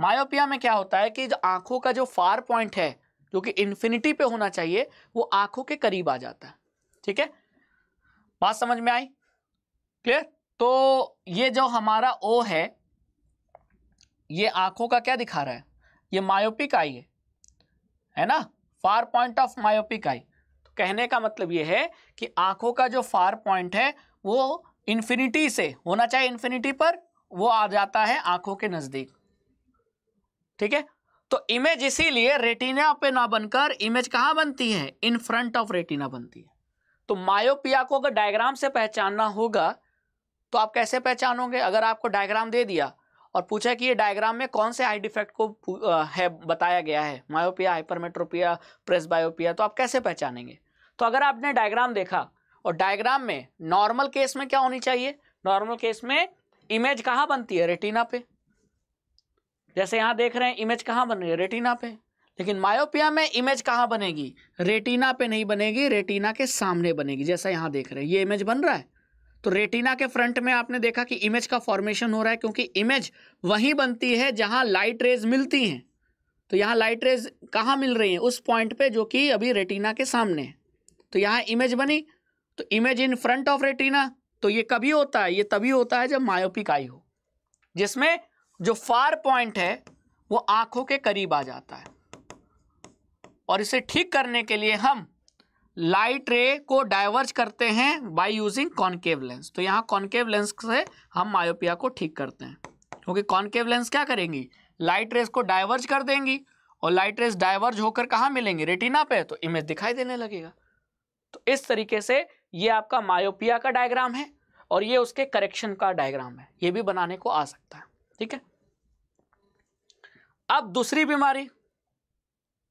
मायोपिया में क्या होता है कि जो आंखों का जो फार पॉइंट है जो कि इन्फिनिटी पे होना चाहिए वो आंखों के करीब आ जाता है ठीक है बात समझ में आई क्लियर तो ये जो हमारा ओ है ये आंखों का क्या दिखा रहा है ये मायोपिक आई है है ना far point of myopic eye कहने का मतलब यह है कि आंखों का जो फार पॉइंट है वो इन्फिनिटी से होना चाहिए इन्फिनिटी पर वो आ जाता है आंखों के नज़दीक ठीक है तो इमेज इसीलिए रेटिना पे ना बनकर इमेज कहां बनती है इन फ्रंट ऑफ रेटिना बनती है तो मायोपिया को अगर डायग्राम से पहचानना होगा तो आप कैसे पहचानोगे अगर आपको डायग्राम दे दिया और पूछा कि ये डायग्राम में कौन से आई डिफेक्ट को है बताया गया है मायोपिया हाइपरमेट्रोपिया प्रेस बायोपिया तो आप कैसे पहचानेंगे तो अगर आपने डायग्राम देखा और डायग्राम में नॉर्मल केस में क्या होनी चाहिए नॉर्मल केस में इमेज कहाँ बनती है रेटिना पे जैसे यहाँ देख रहे हैं इमेज कहाँ बन रही है रेटिना पे लेकिन मायोपिया में इमेज कहाँ बनेगी रेटिना पे नहीं बनेगी रेटिना के सामने बनेगी जैसा यहाँ देख रहे हैं ये इमेज बन रहा है तो रेटिना के फ्रंट में आपने देखा कि इमेज का फॉर्मेशन हो रहा है क्योंकि इमेज वहीं बनती है जहाँ लाइट रेज मिलती हैं तो यहाँ लाइट रेज कहाँ मिल रही है उस पॉइंट पे जो कि अभी रेटिना के सामने है तो यहाँ इमेज बनी तो image in front of retina तो ये कभी होता है ये तभी होता है जब मायोपिक आई हो जिसमें जो फार पॉइंट है वो आंखों के करीब आ जाता है और इसे ठीक करने के लिए हम लाइट रे को डाइवर्ज करते हैं बाय यूजिंग कॉन्केव लेंस तो यहाँ कॉन्केव लेंस से हम मायोपिया को ठीक करते हैं क्योंकि कॉन्केव लेंस क्या करेंगी लाइट रेस को डाइवर्ज कर देंगी और लाइट रेस डाइवर्ज होकर कहाँ मिलेंगी रेटिना पे तो इमेज दिखाई देने लगेगा तो इस तरीके से ये आपका मायोपिया का डायग्राम है और ये उसके करेक्शन का डायग्राम है ये भी बनाने को आ सकता है ठीक है अब दूसरी बीमारी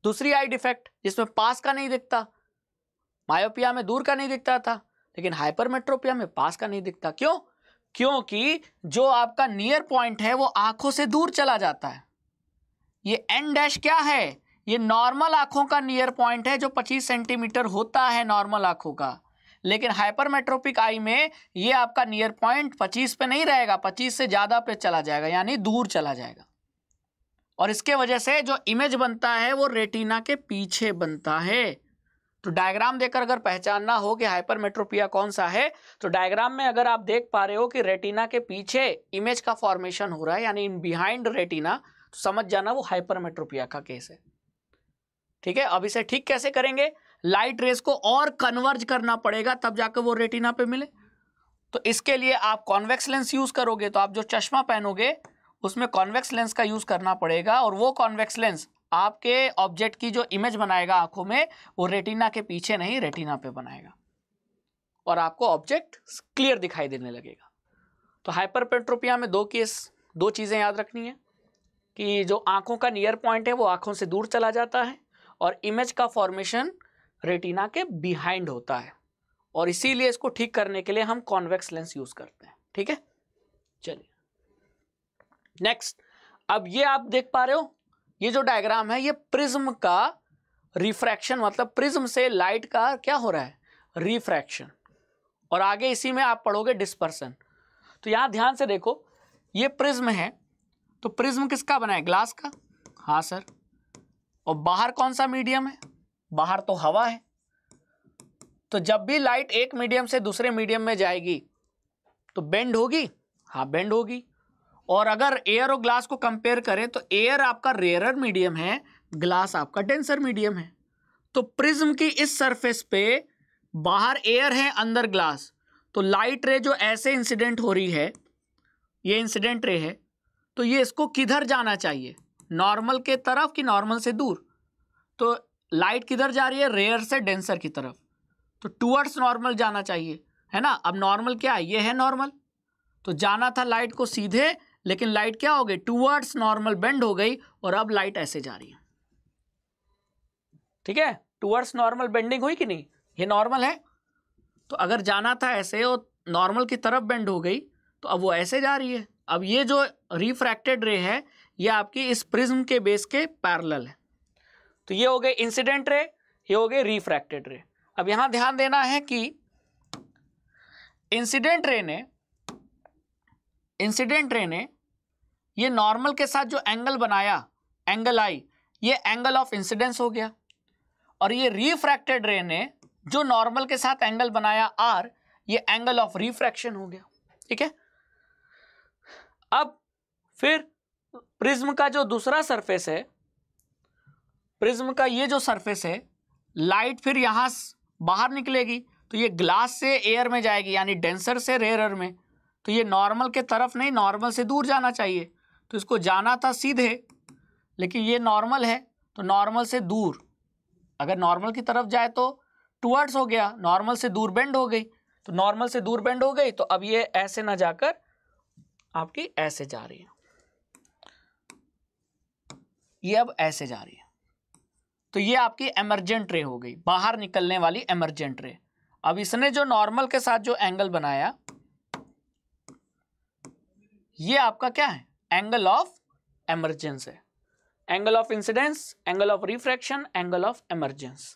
दूसरी आई डिफेक्ट जिसमें पास का नहीं दिखता मायोपिया में दूर का नहीं दिखता था लेकिन हाइपरमेट्रोपिया में पास का नहीं दिखता क्यों क्योंकि जो आपका नियर पॉइंट है वो आंखों से दूर चला जाता है ये एन डैश क्या है ये नॉर्मल आँखों का नियर पॉइंट है जो 25 सेंटीमीटर होता है नॉर्मल आँखों का लेकिन हाइपरमेट्रोपिक आई में ये आपका नियर पॉइंट 25 पे नहीं रहेगा 25 से ज़्यादा पे चला जाएगा यानी दूर चला जाएगा और इसके वजह से जो इमेज बनता है वो रेटिना के पीछे बनता है तो डायग्राम देखकर अगर पहचानना हो कि हाइपरमेट्रोपिया कौन सा है तो डायग्राम में अगर आप देख पा रहे हो कि रेटिना के पीछे इमेज का फॉर्मेशन हो रहा है यानी इन बिहाइंड रेटिना तो समझ जाना वो हाइपरमेट्रोपिया का केस है ठीक है अब इसे ठीक कैसे करेंगे लाइट रेस को और कन्वर्ज करना पड़ेगा तब जाकर वो रेटिना पे मिले तो इसके लिए आप कॉन्वेक्स लेंस यूज करोगे तो आप जो चश्मा पहनोगे उसमें कॉन्वेक्स लेंस का यूज करना पड़ेगा और वो कॉन्वेक्स लेंस आपके ऑब्जेक्ट की जो इमेज बनाएगा आंखों में वो रेटिना के पीछे नहीं रेटिना पे बनाएगा और आपको ऑब्जेक्ट क्लियर दिखाई देने लगेगा तो हाइपरपेट्रोपिया में दो केस दो चीज़ें याद रखनी है कि जो आंखों का नियर पॉइंट है वो आंखों से दूर चला जाता है और इमेज का फॉर्मेशन रेटिना के बिहाइंड होता है और इसीलिए इसको ठीक करने के लिए हम कॉन्वेक्स लेंस यूज करते हैं ठीक है चलिए नेक्स्ट अब ये आप देख पा रहे हो ये जो डायग्राम है ये प्रिज्म का रिफ्रैक्शन मतलब प्रिज्म से लाइट का क्या हो रहा है रिफ्रैक्शन और आगे इसी में आप पढ़ोगे डिस्पर्सन तो यहां ध्यान से देखो ये प्रिज्म है तो प्रिज्म किसका बना है ग्लास का हाँ सर और बाहर कौन सा मीडियम है बाहर तो हवा है तो जब भी लाइट एक मीडियम से दूसरे मीडियम में जाएगी तो बेंड होगी हाँ बेंड होगी और अगर एयर और ग्लास को कंपेयर करें तो एयर आपका रेयरर मीडियम है ग्लास आपका डेंसर मीडियम है तो प्रिज्म की इस सरफेस पे बाहर एयर है अंदर ग्लास तो लाइट रे जो ऐसे इंसिडेंट हो रही है ये इंसिडेंट रे है तो ये इसको किधर जाना चाहिए नॉर्मल के तरफ कि नॉर्मल से दूर तो लाइट किधर जा रही है रेयर से डेंसर की तरफ तो टूवर्ड्स नॉर्मल जाना चाहिए है ना अब नॉर्मल क्या है ये है नॉर्मल तो जाना था लाइट को सीधे लेकिन लाइट क्या हो गई टूवर्ड्स नॉर्मल बेंड हो गई और अब लाइट ऐसे जा रही है ठीक है टूवर्ड्स नॉर्मल बेंडिंग हुई कि नहीं ये नॉर्मल है तो अगर जाना था ऐसे और नॉर्मल की तरफ बेंड हो गई तो अब वो ऐसे जा रही है अब ये जो रिफ्रैक्टेड रे है ये आपकी इस प्रिज्म के बेस के पैरल है तो ये हो गए इंसिडेंट रे ये हो गए रिफ्रैक्टेड रे अब यहां ध्यान देना है कि इंसिडेंट रे ने इंसिडेंट रे ने ये नॉर्मल के साथ जो एंगल बनाया एंगल आई ये एंगल ऑफ इंसिडेंस हो गया और ये रिफ्रैक्टेड रे ने जो नॉर्मल के साथ एंगल बनाया आर ये एंगल ऑफ रिफ्रैक्शन हो गया ठीक है अब फिर प्रिज्म का जो दूसरा सरफेस है प्रिज्म का ये जो सरफेस है लाइट फिर यहाँ बाहर निकलेगी तो ये ग्लास से एयर में जाएगी यानी डेंसर से रेयर में तो ये नॉर्मल के तरफ नहीं नॉर्मल से दूर जाना चाहिए तो इसको जाना था सीधे लेकिन ये नॉर्मल है तो नॉर्मल से दूर अगर नॉर्मल की तरफ जाए तो टूअर्ड्स हो गया नॉर्मल से दूर बेंड हो गई तो नॉर्मल से दूर बेंड हो गई तो अब ये ऐसे ना जाकर आपकी ऐसे जा रही है ये अब ऐसे जा रही है तो ये आपकी एमरजेंट रे हो गई बाहर निकलने वाली एमरजेंट रे अब इसने जो नॉर्मल के साथ जो एंगल बनाया ये आपका क्या है एंगल ऑफ एमरजेंस है angle of incidence angle of refraction angle of emergence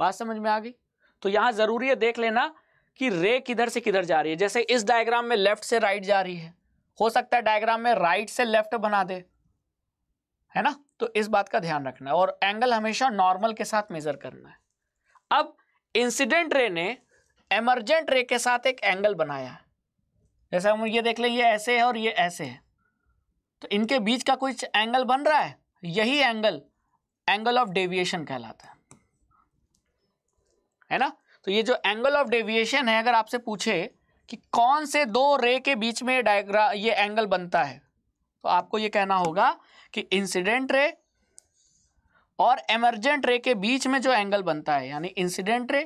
बात समझ में आ गई तो यहां ज़रूरी है देख लेना कि रे किधर से किधर जा रही है जैसे इस डायग्राम में लेफ्ट से राइट जा रही है हो सकता है डायग्राम में राइट से लेफ्ट बना दे है ना तो इस बात का ध्यान रखना है और एंगल हमेशा नॉर्मल के साथ मेजर करना है अब इंसिडेंट रे ने एमरजेंट रे के साथ एक एंगल बनाया है जैसे हम ये देख लें ये ऐसे है और ये ऐसे है तो इनके बीच का कुछ एंगल बन रहा है यही एंगल एंगल ऑफ डेविएशन कहलाता है है ना तो ये जो एंगल ऑफ डेविएशन है अगर आपसे पूछे कि कौन से दो रे के बीच में डायग्राम ये एंगल बनता है तो आपको ये कहना होगा कि इंसिडेंट रे और एमरजेंट रे के बीच में जो एंगल बनता है यानी इंसिडेंट रे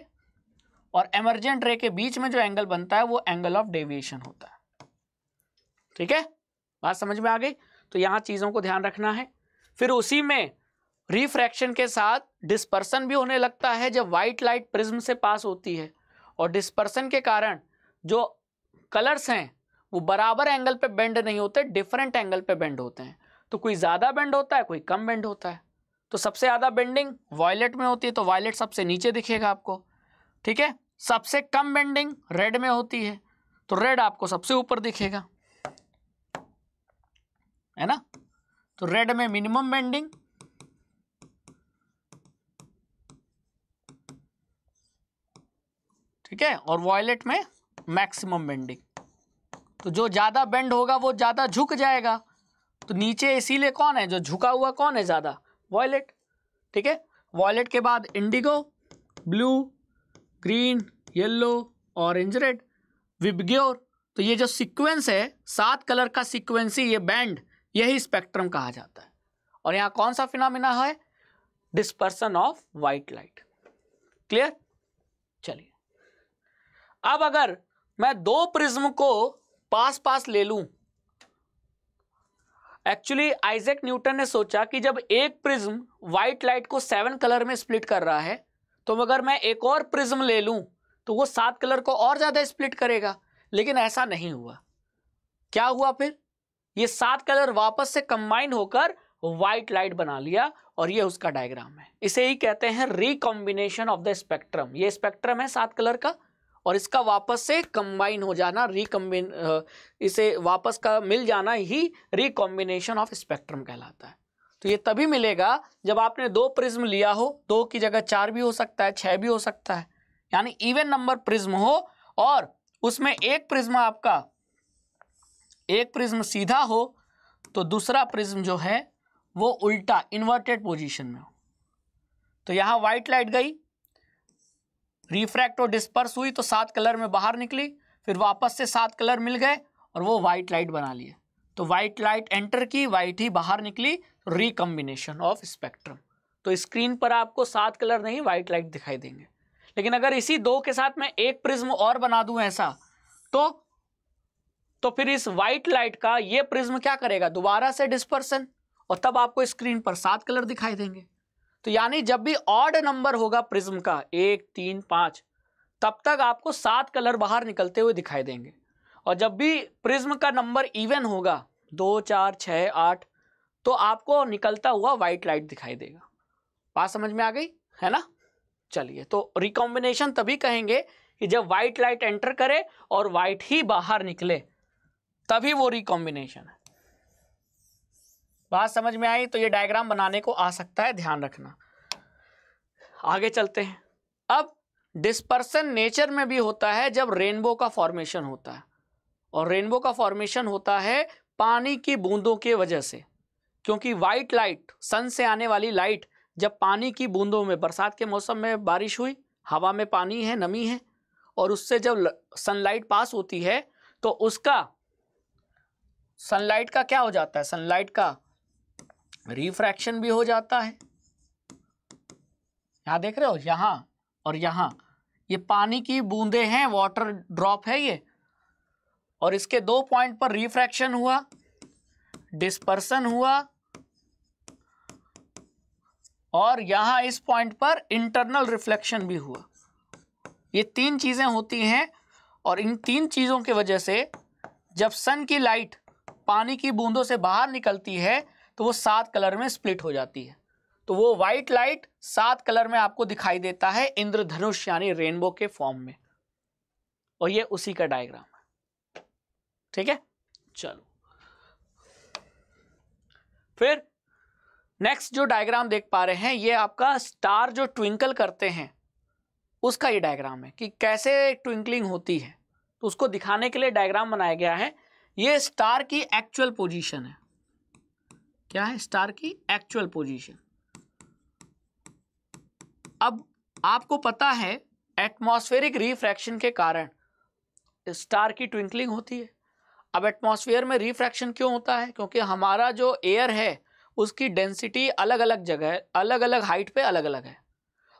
और एमरजेंट रे के बीच में जो एंगल बनता है वो एंगल ऑफ डेविएशन होता है ठीक है बात समझ में आ गई तो यहां चीज़ों को ध्यान रखना है फिर उसी में रिफ्रैक्शन के साथ डिस्पर्सन भी होने लगता है जब व्हाइट लाइट प्रिज्म से पास होती है और डिस्पर्सन के कारण जो कलर्स हैं वो बराबर एंगल पे बेंड नहीं होते डिफरेंट एंगल पे बेंड होते हैं तो कोई ज़्यादा बेंड होता है कोई कम बेंड होता है तो सबसे ज़्यादा बेंडिंग वॉयलेट में होती है तो वॉयलेट सबसे नीचे दिखेगा आपको ठीक है सबसे कम बेंडिंग रेड में होती है तो रेड आपको सबसे ऊपर दिखेगा है ना तो रेड में मिनिमम बेंडिंग ठीक है और वॉयलेट में मैक्सिमम बेंडिंग तो जो ज़्यादा बेंड होगा वो ज़्यादा झुक जाएगा तो नीचे इसीलिए कौन है जो झुका हुआ कौन है ज़्यादा वॉयलेट ठीक है वॉयलेट के बाद indigo blue green yellow orange red VIBGYOR तो ये जो सीक्वेंस है सात कलर का ही ये बैंड यही स्पेक्ट्रम कहा जाता है और यहाँ कौन सा फिनामिना है dispersion of white light clear चलिए अब अगर मैं दो प्रिज्म को पास पास ले लूं एक्चुअली आइजेक न्यूटन ने सोचा कि जब एक प्रिज्म व्हाइट लाइट को सेवन कलर में स्प्लिट कर रहा है तो अगर मैं एक और प्रिज्म ले लूं तो वो सात कलर को और ज़्यादा स्प्लिट करेगा लेकिन ऐसा नहीं हुआ क्या हुआ फिर ये सात कलर वापस से कंबाइन होकर व्हाइट लाइट बना लिया और ये उसका डायग्राम है इसे ही कहते हैं रिकॉम्बिनेशन ऑफ द स्पेक्ट्रम ये स्पेक्ट्रम है सात कलर का और इसका वापस से कंबाइन हो जाना रिकम्बिन इसे वापस का मिल जाना ही रिकॉम्बिनेशन ऑफ स्पेक्ट्रम कहलाता है तो ये तभी मिलेगा जब आपने दो प्रिज्म लिया हो दो की जगह चार भी हो सकता है छः भी हो सकता है यानी इवन नंबर प्रिज्म हो और उसमें एक प्रिज्म आपका एक प्रिज्म सीधा हो तो दूसरा प्रिज्म जो है वो उल्टा इन्वर्टेड पोजीशन में हो तो यहाँ व्हाइट लाइट गई रिफ्रैक्ट और डिस्पर्स हुई तो सात कलर में बाहर निकली फिर वापस से सात कलर मिल गए और वो वाइट लाइट बना लिए तो वाइट लाइट एंटर की वाइट ही बाहर निकली रिकम्बिनेशन ऑफ स्पेक्ट्रम तो स्क्रीन पर आपको सात कलर नहीं वाइट लाइट दिखाई देंगे लेकिन अगर इसी दो के साथ मैं एक प्रिज्म और बना दूं ऐसा तो तो फिर इस वाइट लाइट का ये प्रिज्म क्या करेगा दोबारा से डिस्पर्सन और तब आपको स्क्रीन पर सात कलर दिखाई देंगे तो यानी जब भी ऑड नंबर होगा प्रिज्म का एक तीन पाँच तब तक आपको सात कलर बाहर निकलते हुए दिखाई देंगे और जब भी प्रिज्म का नंबर इवन होगा दो चार छ आठ तो आपको निकलता हुआ वाइट लाइट दिखाई देगा बात समझ में आ गई है ना चलिए तो रिकॉम्बिनेशन तभी कहेंगे कि जब वाइट लाइट एंटर करे और वाइट ही बाहर निकले तभी वो रिकॉम्बिनेशन है बात समझ में आई तो ये डायग्राम बनाने को आ सकता है ध्यान रखना आगे चलते हैं अब डिस्पर्सन नेचर में भी होता है जब रेनबो का फॉर्मेशन होता है और रेनबो का फॉर्मेशन होता है पानी की बूंदों के वजह से क्योंकि वाइट लाइट सन से आने वाली लाइट जब पानी की बूंदों में बरसात के मौसम में बारिश हुई हवा में पानी है नमी है और उससे जब सनलाइट पास होती है तो उसका सनलाइट का क्या हो जाता है सनलाइट का रिफ्रैक्शन भी हो जाता है यहां देख रहे हो यहां और यहां ये पानी की बूंदे हैं वाटर ड्रॉप है ये और इसके दो पॉइंट पर रिफ्रैक्शन हुआ डिस्पर्सन हुआ और यहां इस पॉइंट पर इंटरनल रिफ्लेक्शन भी हुआ ये तीन चीज़ें होती हैं और इन तीन चीज़ों की वजह से जब सन की लाइट पानी की बूंदों से बाहर निकलती है तो वो सात कलर में स्प्लिट हो जाती है तो वो व्हाइट लाइट सात कलर में आपको दिखाई देता है इंद्रधनुष यानी रेनबो के फॉर्म में और ये उसी का डायग्राम है ठीक है चलो फिर नेक्स्ट जो डायग्राम देख पा रहे हैं ये आपका स्टार जो ट्विंकल करते हैं उसका ये डायग्राम है कि कैसे ट्विंकलिंग होती है तो उसको दिखाने के लिए डायग्राम बनाया गया है ये स्टार की एक्चुअल पोजीशन है क्या है स्टार की एक्चुअल पोजीशन अब आपको पता है एटमॉस्फेरिक रिफ्रैक्शन के कारण स्टार की ट्विंकलिंग होती है अब एटमॉस्फेयर में रिफ्रैक्शन क्यों होता है क्योंकि हमारा जो एयर है उसकी डेंसिटी अलग अलग जगह अलग अलग हाइट पे अलग अलग है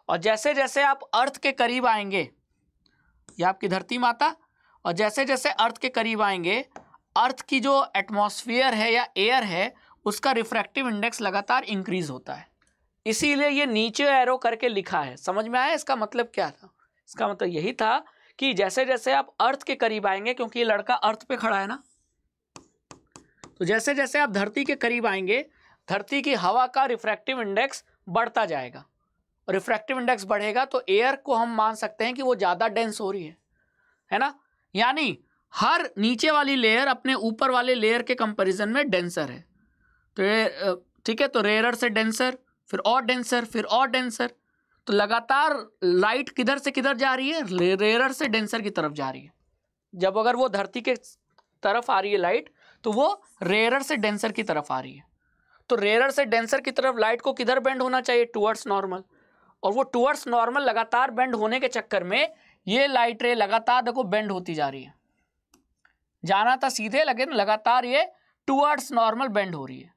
और जैसे जैसे आप अर्थ के करीब आएंगे ये आपकी धरती माता और जैसे जैसे अर्थ के करीब आएंगे अर्थ की जो एटमॉस्फेयर है या एयर है उसका रिफ्रैक्टिव इंडेक्स लगातार इंक्रीज होता है इसीलिए ये नीचे एरो करके लिखा है समझ में आया इसका मतलब क्या था इसका मतलब यही था कि जैसे जैसे आप अर्थ के करीब आएंगे क्योंकि ये लड़का अर्थ पे खड़ा है ना तो जैसे जैसे आप धरती के करीब आएंगे धरती की हवा का रिफ्रैक्टिव इंडेक्स बढ़ता जाएगा और रिफ्रैक्टिव इंडेक्स बढ़ेगा तो एयर को हम मान सकते हैं कि वो ज़्यादा डेंस हो रही है है ना यानी हर नीचे वाली लेयर अपने ऊपर वाले लेयर के कंपैरिजन में डेंसर है तो ये ठीक है तो रेयर से डेंसर फिर और डेंसर फिर और डेंसर तो लगातार लाइट किधर से किधर जा रही है रेयर से डेंसर की तरफ जा रही है जब अगर वो धरती के तरफ आ रही है लाइट तो वो रेयर से डेंसर की तरफ आ रही है तो रेयर से डेंसर की तरफ लाइट को किधर बेंड होना चाहिए टूअर्ड्स नॉर्मल और वो टूअर्ड्स नॉर्मल लगातार बेंड होने के चक्कर में ये लाइट रे लगातार देखो बेंड होती जा रही है जाना था सीधे लेकिन लगातार ये टूअर्ड्स नॉर्मल बेंड हो रही है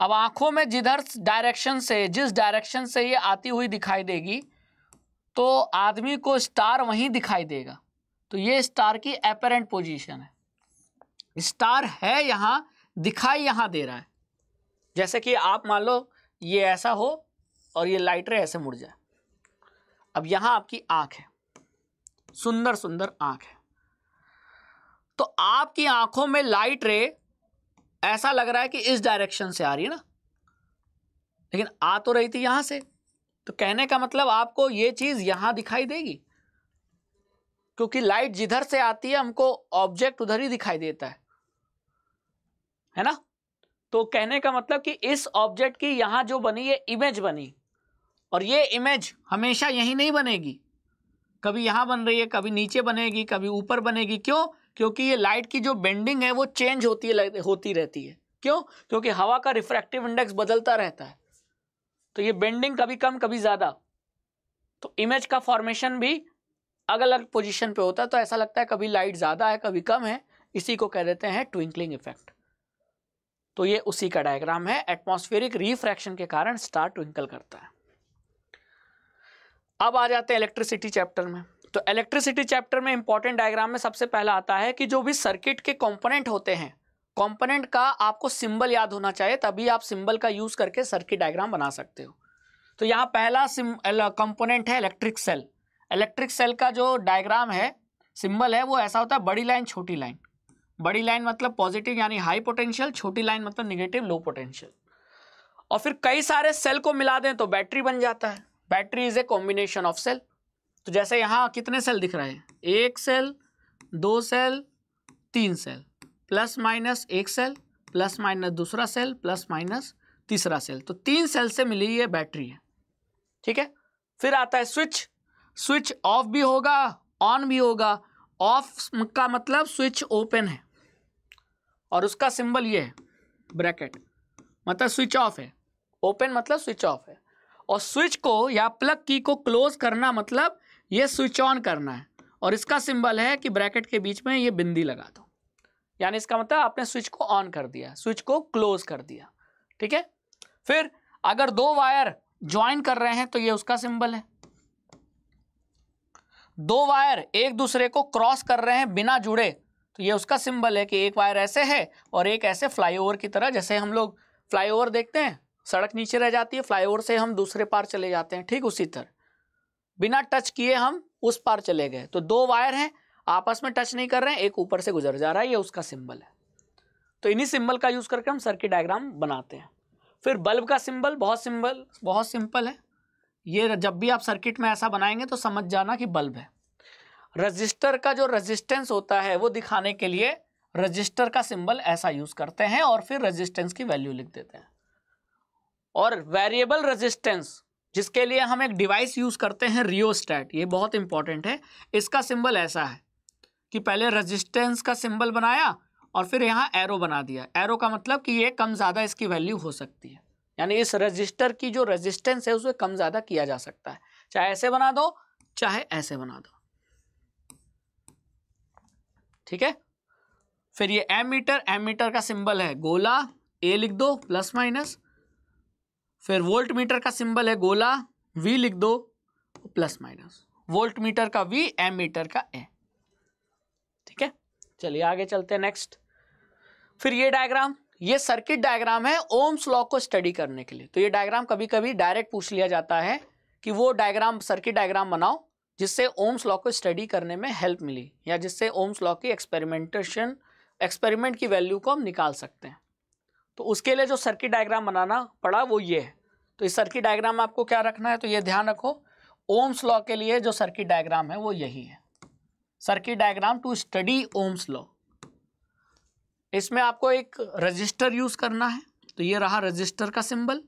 अब आंखों में जिधर डायरेक्शन से जिस डायरेक्शन से ये आती हुई दिखाई देगी तो आदमी को स्टार वहीं दिखाई देगा तो ये स्टार की अपेरेंट पोजीशन है स्टार है यहाँ दिखाई यहाँ दे रहा है जैसे कि आप मान लो ये ऐसा हो और ये लाइटर ऐसे मुड़ जाए अब यहाँ आपकी आँख है सुंदर सुंदर आँख है तो आपकी आंखों में लाइट रे ऐसा लग रहा है कि इस डायरेक्शन से आ रही है ना लेकिन आ तो रही थी यहां से तो कहने का मतलब आपको ये चीज़ यहां दिखाई देगी क्योंकि लाइट जिधर से आती है हमको ऑब्जेक्ट उधर ही दिखाई देता है है ना तो कहने का मतलब कि इस ऑब्जेक्ट की यहां जो बनी ये इमेज बनी और ये इमेज हमेशा यहीं नहीं बनेगी कभी यहां बन रही है कभी नीचे बनेगी कभी ऊपर बनेगी क्यों क्योंकि ये लाइट की जो बेंडिंग है वो चेंज होती है होती रहती है क्यों क्योंकि हवा का रिफ्रैक्टिव इंडेक्स बदलता रहता है तो ये बेंडिंग कभी कम कभी ज़्यादा तो इमेज का फॉर्मेशन भी अलग अलग पोजिशन पे होता है तो ऐसा लगता है कभी लाइट ज़्यादा है कभी कम है इसी को कह देते हैं ट्विंकलिंग इफेक्ट तो ये उसी का डायग्राम है एटमॉस्फेरिक रिफ्रैक्शन के कारण स्टार ट्विंकल करता है अब आ जाते हैं इलेक्ट्रिसिटी चैप्टर में तो इलेक्ट्रिसिटी चैप्टर में इंपॉर्टेंट डायग्राम में सबसे पहला आता है कि जो भी सर्किट के कंपोनेंट होते हैं कंपोनेंट का आपको सिंबल याद होना चाहिए तभी आप सिंबल का यूज करके सर्किट डायग्राम बना सकते हो तो यहाँ पहला कंपोनेंट है इलेक्ट्रिक सेल इलेक्ट्रिक सेल का जो डायग्राम है सिंबल है वो ऐसा होता है बड़ी लाइन छोटी लाइन बड़ी लाइन मतलब पॉजिटिव यानी हाई पोटेंशियल छोटी लाइन मतलब निगेटिव लो पोटेंशियल और फिर कई सारे सेल को मिला दें तो बैटरी बन जाता है battery is a combination of cell तो जैसे यहाँ कितने सेल दिख रहे हैं एक सेल दो सेल तीन सेल प्लस माइनस एक सेल प्लस माइनस दूसरा सेल प्लस माइनस तीसरा सेल तो तीन सेल से मिली ये बैटरी है ठीक है फिर आता है स्विच स्विच ऑफ भी होगा ऑन भी होगा ऑफ का मतलब स्विच ओपन है और उसका सिंबल ये है ब्रैकेट मतलब स्विच ऑफ है ओपन मतलब स्विच ऑफ है और स्विच को या प्लग की को क्लोज करना मतलब ये स्विच ऑन करना है और इसका सिंबल है कि ब्रैकेट के बीच में ये बिंदी लगा दो यानी इसका मतलब आपने स्विच को ऑन कर दिया स्विच को क्लोज कर दिया ठीक है फिर अगर दो वायर ज्वाइन कर रहे हैं तो ये उसका सिंबल है दो वायर एक दूसरे को क्रॉस कर रहे हैं बिना जुड़े तो ये उसका सिंबल है कि एक वायर ऐसे है और एक ऐसे फ्लाईओवर की तरह जैसे हम लोग फ्लाईओवर देखते हैं सड़क नीचे रह जाती है फ्लाईओवर से हम दूसरे पार चले जाते हैं ठीक उसी तरह बिना टच किए हम उस पार चले गए तो दो वायर हैं आपस में टच नहीं कर रहे हैं एक ऊपर से गुजर जा रहा है ये उसका सिंबल है तो इन्हीं सिंबल का यूज करके हम सर्किट डायग्राम बनाते हैं फिर बल्ब का सिंबल बहुत सिंबल बहुत सिंपल है ये जब भी आप सर्किट में ऐसा बनाएंगे तो समझ जाना कि बल्ब है रजिस्टर का जो रजिस्टेंस होता है वो दिखाने के लिए रजिस्टर का सिंबल ऐसा यूज करते हैं और फिर रजिस्टेंस की वैल्यू लिख देते हैं और वेरिएबल रजिस्टेंस जिसके लिए हम एक डिवाइस यूज़ करते हैं रियोस्टैट ये बहुत इंपॉर्टेंट है इसका सिंबल ऐसा है कि पहले रजिस्टेंस का सिंबल बनाया और फिर यहाँ एरो बना दिया एरो का मतलब कि ये कम ज़्यादा इसकी वैल्यू हो सकती है यानी इस रजिस्टर की जो रजिस्टेंस है उसे कम ज़्यादा किया जा सकता है चाहे ऐसे बना दो चाहे ऐसे बना दो ठीक है फिर ये एमीटर एमीटर का सिंबल है गोला ए लिख दो प्लस माइनस फिर वोल्ट मीटर का सिंबल है गोला वी लिख दो प्लस माइनस वोल्ट मीटर का वी एम मीटर का ए ठीक है चलिए आगे चलते हैं नेक्स्ट फिर ये डायग्राम ये सर्किट डायग्राम है ओम्स लॉ को स्टडी करने के लिए तो ये डायग्राम कभी कभी डायरेक्ट पूछ लिया जाता है कि वो डायग्राम सर्किट डायग्राम बनाओ जिससे ओम्स लॉ को स्टडी करने में हेल्प मिली या जिससे ओम्स लॉ की एक्सपेरिमेंटेशन एक्सपेरिमेंट की वैल्यू को हम निकाल सकते हैं तो उसके लिए जो सर्किट डायग्राम बनाना पड़ा वो ये है तो इस सर्किट डायग्राम में आपको क्या रखना है तो ये ध्यान रखो ओम्स लॉ के लिए जो सर्किट डायग्राम है वो यही है circuit diagram to study Ohm's law इसमें आपको एक रजिस्टर यूज़ करना है तो ये रहा रजिस्टर का सिंबल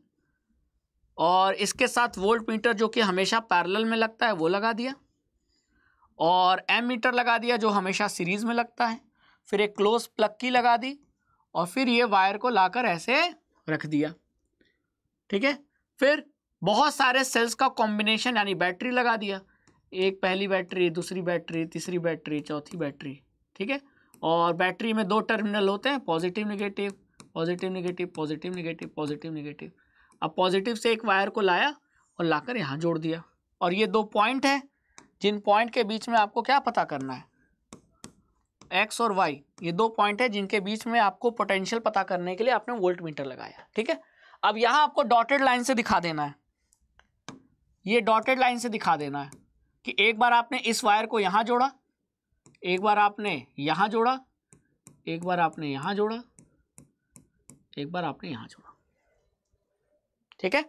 और इसके साथ वोल्ट मीटर जो कि हमेशा पैरेलल में लगता है वो लगा दिया और एम मीटर लगा दिया जो हमेशा सीरीज़ में लगता है फिर एक क्लोज प्लग की लगा दी और फिर ये वायर को लाकर ऐसे रख दिया ठीक है फिर बहुत सारे सेल्स का कॉम्बिनेशन यानी बैटरी लगा दिया एक पहली बैटरी दूसरी बैटरी तीसरी बैटरी चौथी बैटरी ठीक है और बैटरी में दो टर्मिनल होते हैं positive negative positive negative positive negative positive negative अब पॉजिटिव से एक वायर को लाया और लाकर यहाँ जोड़ दिया और ये दो पॉइंट हैं जिन पॉइंट के बीच में आपको क्या पता करना है एक्स और वाई ये दो पॉइंट है जिनके बीच में आपको पोटेंशियल पता करने के लिए आपने वोल्ट मीटर लगाया ठीक है अब यहां आपको डॉटेड लाइन से दिखा देना है ये डॉटेड लाइन से दिखा देना है कि एक बार आपने इस वायर को यहां जोड़ा एक बार आपने यहां जोड़ा एक बार आपने यहां जोड़ा एक बार आपने यहां जोड़ा ठीक है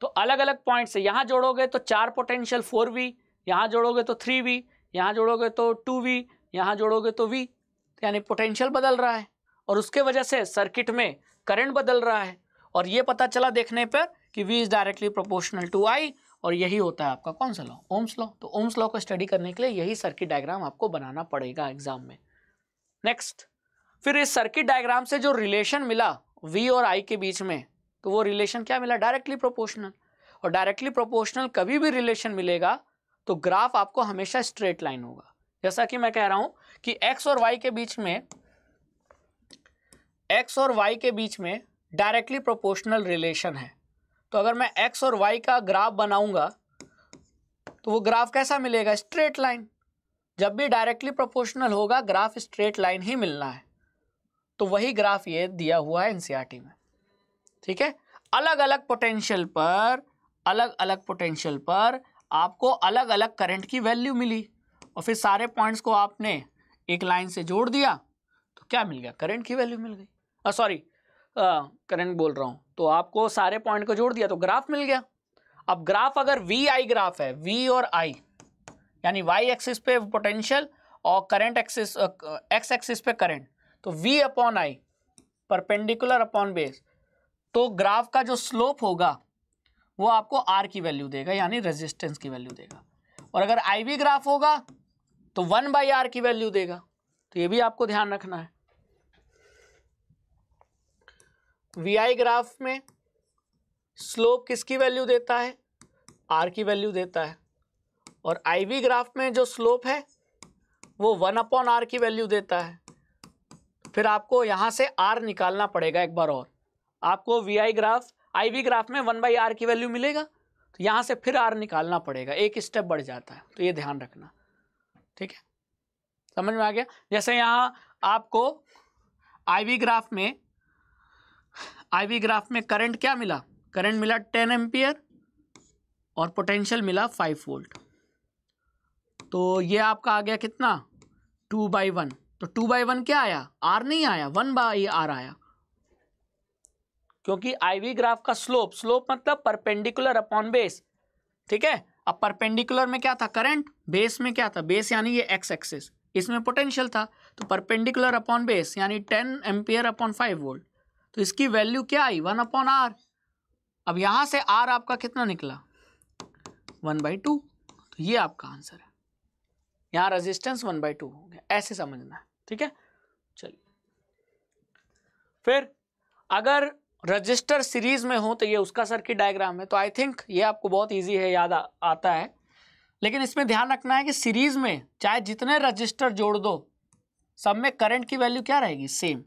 तो अलग अलग पॉइंट से यहां जोड़ोगे तो चार पोटेंशियल फोर वी यहां जोड़ोगे तो थ्री वी यहां जोड़ोगे तो टू वी यहाँ जोड़ोगे तो वी यानी पोटेंशियल बदल रहा है और उसके वजह से सर्किट में करंट बदल रहा है और ये पता चला देखने पर कि V is directly proportional to I और यही होता है आपका कौन सा लॉ ओम्स लॉ तो ओम्स लॉ को स्टडी करने के लिए यही सर्किट डायग्राम आपको बनाना पड़ेगा एग्जाम में नेक्स्ट फिर इस सर्किट डायग्राम से जो रिलेशन मिला वी और आई के बीच में तो वो रिलेशन क्या मिला डायरेक्टली प्रोपोर्शनल और डायरेक्टली प्रोपोर्शनल कभी भी रिलेशन मिलेगा तो ग्राफ आपको हमेशा स्ट्रेट लाइन होगा जैसा कि मैं कह रहा हूं कि एक्स और वाई के बीच में एक्स और वाई के बीच में डायरेक्टली प्रोपोर्शनल रिलेशन है तो अगर मैं एक्स और वाई का ग्राफ बनाऊंगा तो वो ग्राफ कैसा मिलेगा स्ट्रेट लाइन जब भी डायरेक्टली प्रोपोर्शनल होगा ग्राफ स्ट्रेट लाइन ही मिलना है तो वही ग्राफ ये दिया हुआ है एनसीईआरटी e में ठीक है अलग अलग पोटेंशियल पर अलग अलग पोटेंशियल पर आपको अलग अलग करंट की वैल्यू मिली और फिर सारे पॉइंट्स को आपने एक लाइन से जोड़ दिया तो क्या मिल गया करंट की वैल्यू मिल गई सॉरी करंट बोल रहा हूँ तो आपको सारे पॉइंट को जोड़ दिया तो ग्राफ मिल गया अब ग्राफ अगर वी आई ग्राफ है वी और आई यानी वाई एक्सिस पे पोटेंशियल और करंट एक्सिस एक्स एक्सिस पे करंट तो V upon I perpendicular upon base तो ग्राफ का जो स्लोप होगा वो आपको आर की वैल्यू देगा यानी रेजिस्टेंस की वैल्यू देगा और अगर आई वी ग्राफ होगा तो वन बाई आर की वैल्यू देगा तो ये भी आपको ध्यान रखना है आई ग्राफ में स्लोप किसकी वैल्यू देता है आर की वैल्यू देता है और आईवी ग्राफ में जो स्लोप है वो वन अपॉन आर की वैल्यू देता है फिर आपको यहाँ से आर निकालना पड़ेगा एक बार और आपको आई ग्राफ वी ग्राफ में वन बाई आर की वैल्यू मिलेगा तो यहाँ से फिर आर निकालना पड़ेगा एक स्टेप बढ़ जाता है तो ये ध्यान रखना ठीक है समझ में आ गया जैसे यहाँ आपको आईवी ग्राफ में आईवी ग्राफ में करंट क्या मिला करंट मिला टेन एम्पियर और पोटेंशियल मिला फाइव वोल्ट तो ये आपका आ गया कितना टू बाई वन तो टू बाई वन क्या आया आर नहीं आया वन बाई आर आया क्योंकि आईवी ग्राफ का स्लोप स्लोप मतलब परपेंडिकुलर अपॉन बेस ठीक है अब परपेंडिकुलर में क्या था करंट बेस में क्या था बेस यानी ये एक्स एक्सिस इसमें पोटेंशियल था तो परपेंडिकुलर अपॉन बेस यानी ten ampere upon five volt तो इसकी वैल्यू क्या आई वन अपॉन आर अब यहाँ से आर आपका कितना निकला वन बाई टू तो ये आपका आंसर है यहाँ रेजिस्टेंस वन बाई टू हो गया ऐसे समझना है ठीक है चलिए फिर अगर रजिस्टर सीरीज में हो तो ये उसका सर्किट डायग्राम है तो आई थिंक ये आपको बहुत ईजी है याद आता है लेकिन इसमें ध्यान रखना है कि सीरीज में चाहे जितने रजिस्टर जोड़ दो सब में करंट की वैल्यू क्या रहेगी सेम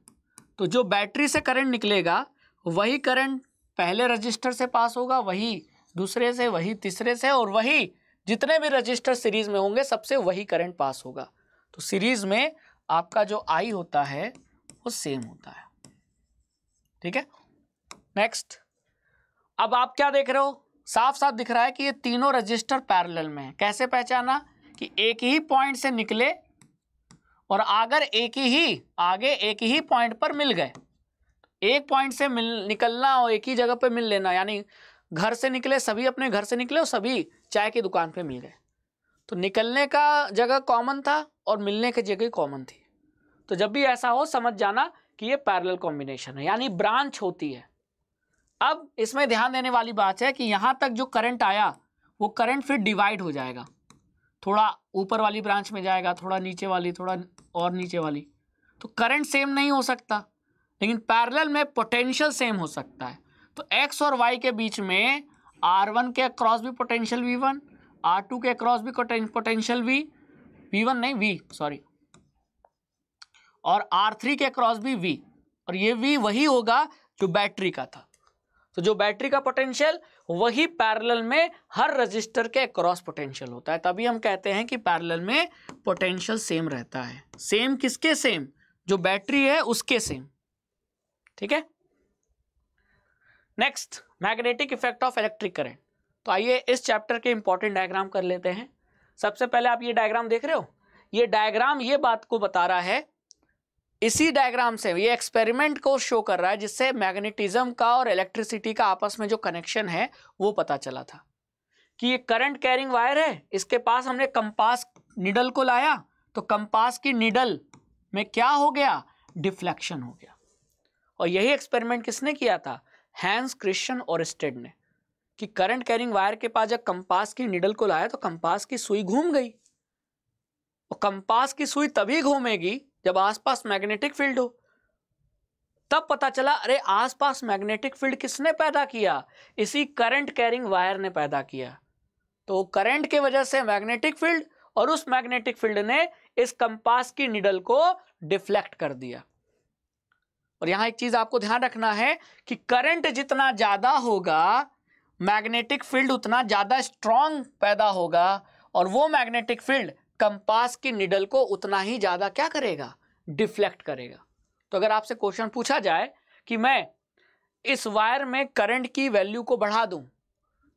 तो जो बैटरी से करंट निकलेगा वही करंट पहले रजिस्टर से पास होगा वही दूसरे से वही तीसरे से और वही जितने भी रजिस्टर सीरीज में होंगे सबसे वही करंट पास होगा तो सीरीज में आपका जो आई होता है वो सेम होता है ठीक है नेक्स्ट अब आप क्या देख रहे हो साफ साफ दिख रहा है कि ये तीनों रजिस्टर पैरेलल में है कैसे पहचाना कि एक ही पॉइंट से निकले और अगर एक ही आगे एक ही पॉइंट पर मिल गए एक पॉइंट से मिल निकलना और एक ही जगह पर मिल लेना यानी घर से निकले सभी अपने घर से निकले और सभी चाय की दुकान पर मिल गए तो निकलने का जगह कॉमन था और मिलने की जगह कॉमन थी तो जब भी ऐसा हो समझ जाना कि ये पैरेलल कॉम्बिनेशन है यानी ब्रांच होती है अब इसमें ध्यान देने वाली बात है कि यहाँ तक जो करंट आया वो करंट फिर डिवाइड हो जाएगा थोड़ा ऊपर वाली ब्रांच में जाएगा थोड़ा नीचे वाली थोड़ा और नीचे वाली तो करंट सेम नहीं हो सकता लेकिन पैरेलल में पोटेंशियल सेम हो सकता है तो एक्स और वाई के बीच में आर वन के अक्रॉस भी potential V one R two के अक्रॉस भी पोटेंशियल वी वी वन नहीं वी सॉरी और आर थ्री के अक्रॉस भी वी और ये वी वही होगा जो बैटरी का था तो जो बैटरी का पोटेंशियल वही पैरेलल में हर रजिस्टर के क्रॉस पोटेंशियल होता है तभी हम कहते हैं कि पैरेलल में पोटेंशियल सेम रहता है सेम किसके सेम जो बैटरी है उसके सेम ठीक है next magnetic effect of electric current तो आइए इस चैप्टर के इंपॉर्टेंट डायग्राम कर लेते हैं सबसे पहले आप ये डायग्राम देख रहे हो ये डायग्राम ये बात को बता रहा है इसी डायग्राम से ये एक्सपेरिमेंट को शो कर रहा है जिससे मैग्नेटिज्म का और इलेक्ट्रिसिटी का आपस में जो कनेक्शन है वो पता चला था कि ये करंट कैरिंग वायर है इसके पास हमने कंपास निडल को लाया तो कंपास की निडल में क्या हो गया डिफ्लेक्शन हो गया और यही एक्सपेरिमेंट किसने किया था हैंस क्रिश्चन और स्टेड ने कि करंट कैरिंग वायर के पास जब कंपास की निडल को लाया तो कंपास की सुई घूम गई और कंपास की सुई तभी घूमेगी जब आसपास मैग्नेटिक फील्ड हो तब पता चला अरे आसपास मैग्नेटिक फील्ड किसने पैदा किया इसी करंट कैरिंग वायर ने पैदा किया तो करंट के वजह से मैग्नेटिक फील्ड और उस मैग्नेटिक फील्ड ने इस कंपास की निडल को डिफ्लेक्ट कर दिया और यहां एक चीज आपको ध्यान रखना है कि करंट जितना ज्यादा होगा मैग्नेटिक फील्ड उतना ज्यादा स्ट्रांग पैदा होगा और वो मैग्नेटिक फील्ड कंपास की निडल को उतना ही ज़्यादा क्या करेगा डिफ्लेक्ट करेगा तो अगर आपसे क्वेश्चन पूछा जाए कि मैं इस वायर में करंट की वैल्यू को बढ़ा दूं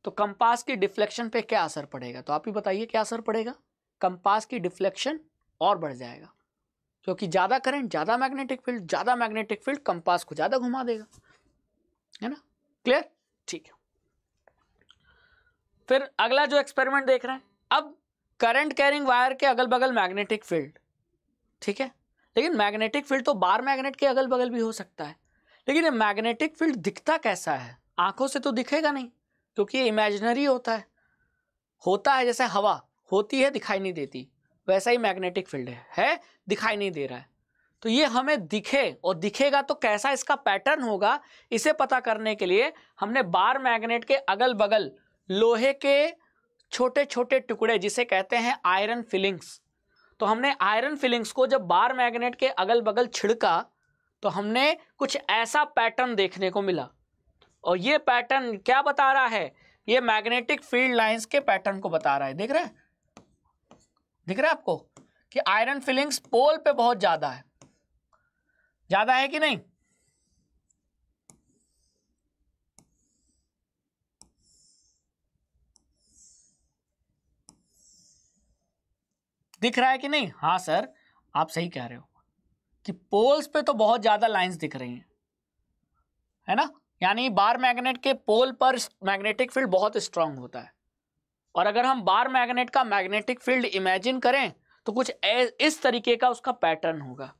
तो कंपास की डिफ्लेक्शन पे क्या असर पड़ेगा तो आप ही बताइए क्या असर पड़ेगा कंपास की डिफ्लेक्शन और बढ़ जाएगा क्योंकि ज़्यादा करंट ज़्यादा मैग्नेटिक फील्ड ज़्यादा मैग्नेटिक फील्ड कंपास को ज़्यादा घुमा देगा है ना क्लियर ठीक है फिर अगला जो एक्सपेरिमेंट देख रहे हैं अब करंट कैरिंग वायर के अगल बगल मैग्नेटिक फील्ड ठीक है लेकिन मैग्नेटिक फील्ड तो बार मैग्नेट के अगल बगल भी हो सकता है लेकिन ये मैग्नेटिक फील्ड दिखता कैसा है आंखों से तो दिखेगा नहीं क्योंकि ये इमेजनरी होता है होता है जैसे हवा होती है दिखाई नहीं देती वैसा ही मैग्नेटिक फील्ड है, है दिखाई नहीं दे रहा है तो ये हमें दिखे और दिखेगा तो कैसा इसका पैटर्न होगा इसे पता करने के लिए हमने बार मैग्नेट के अगल बगल लोहे के छोटे छोटे टुकड़े जिसे कहते हैं आयरन फिलिंग्स तो हमने आयरन फिलिंग्स को जब बार मैग्नेट के अगल बगल छिड़का तो हमने कुछ ऐसा पैटर्न देखने को मिला और ये पैटर्न क्या बता रहा है ये मैग्नेटिक फील्ड लाइंस के पैटर्न को बता रहा है देख रहे हैं दिख रहा है आपको कि आयरन फिलिंग्स पोल पे बहुत ज़्यादा है ज़्यादा है कि नहीं दिख रहा है कि नहीं हाँ सर आप सही कह रहे हो कि पोल्स पे तो बहुत ज़्यादा लाइंस दिख रही हैं है ना यानी बार मैग्नेट के पोल पर मैग्नेटिक फील्ड बहुत स्ट्रांग होता है और अगर हम बार मैग्नेट का मैग्नेटिक फील्ड इमेजिन करें तो कुछ इस तरीके का उसका पैटर्न होगा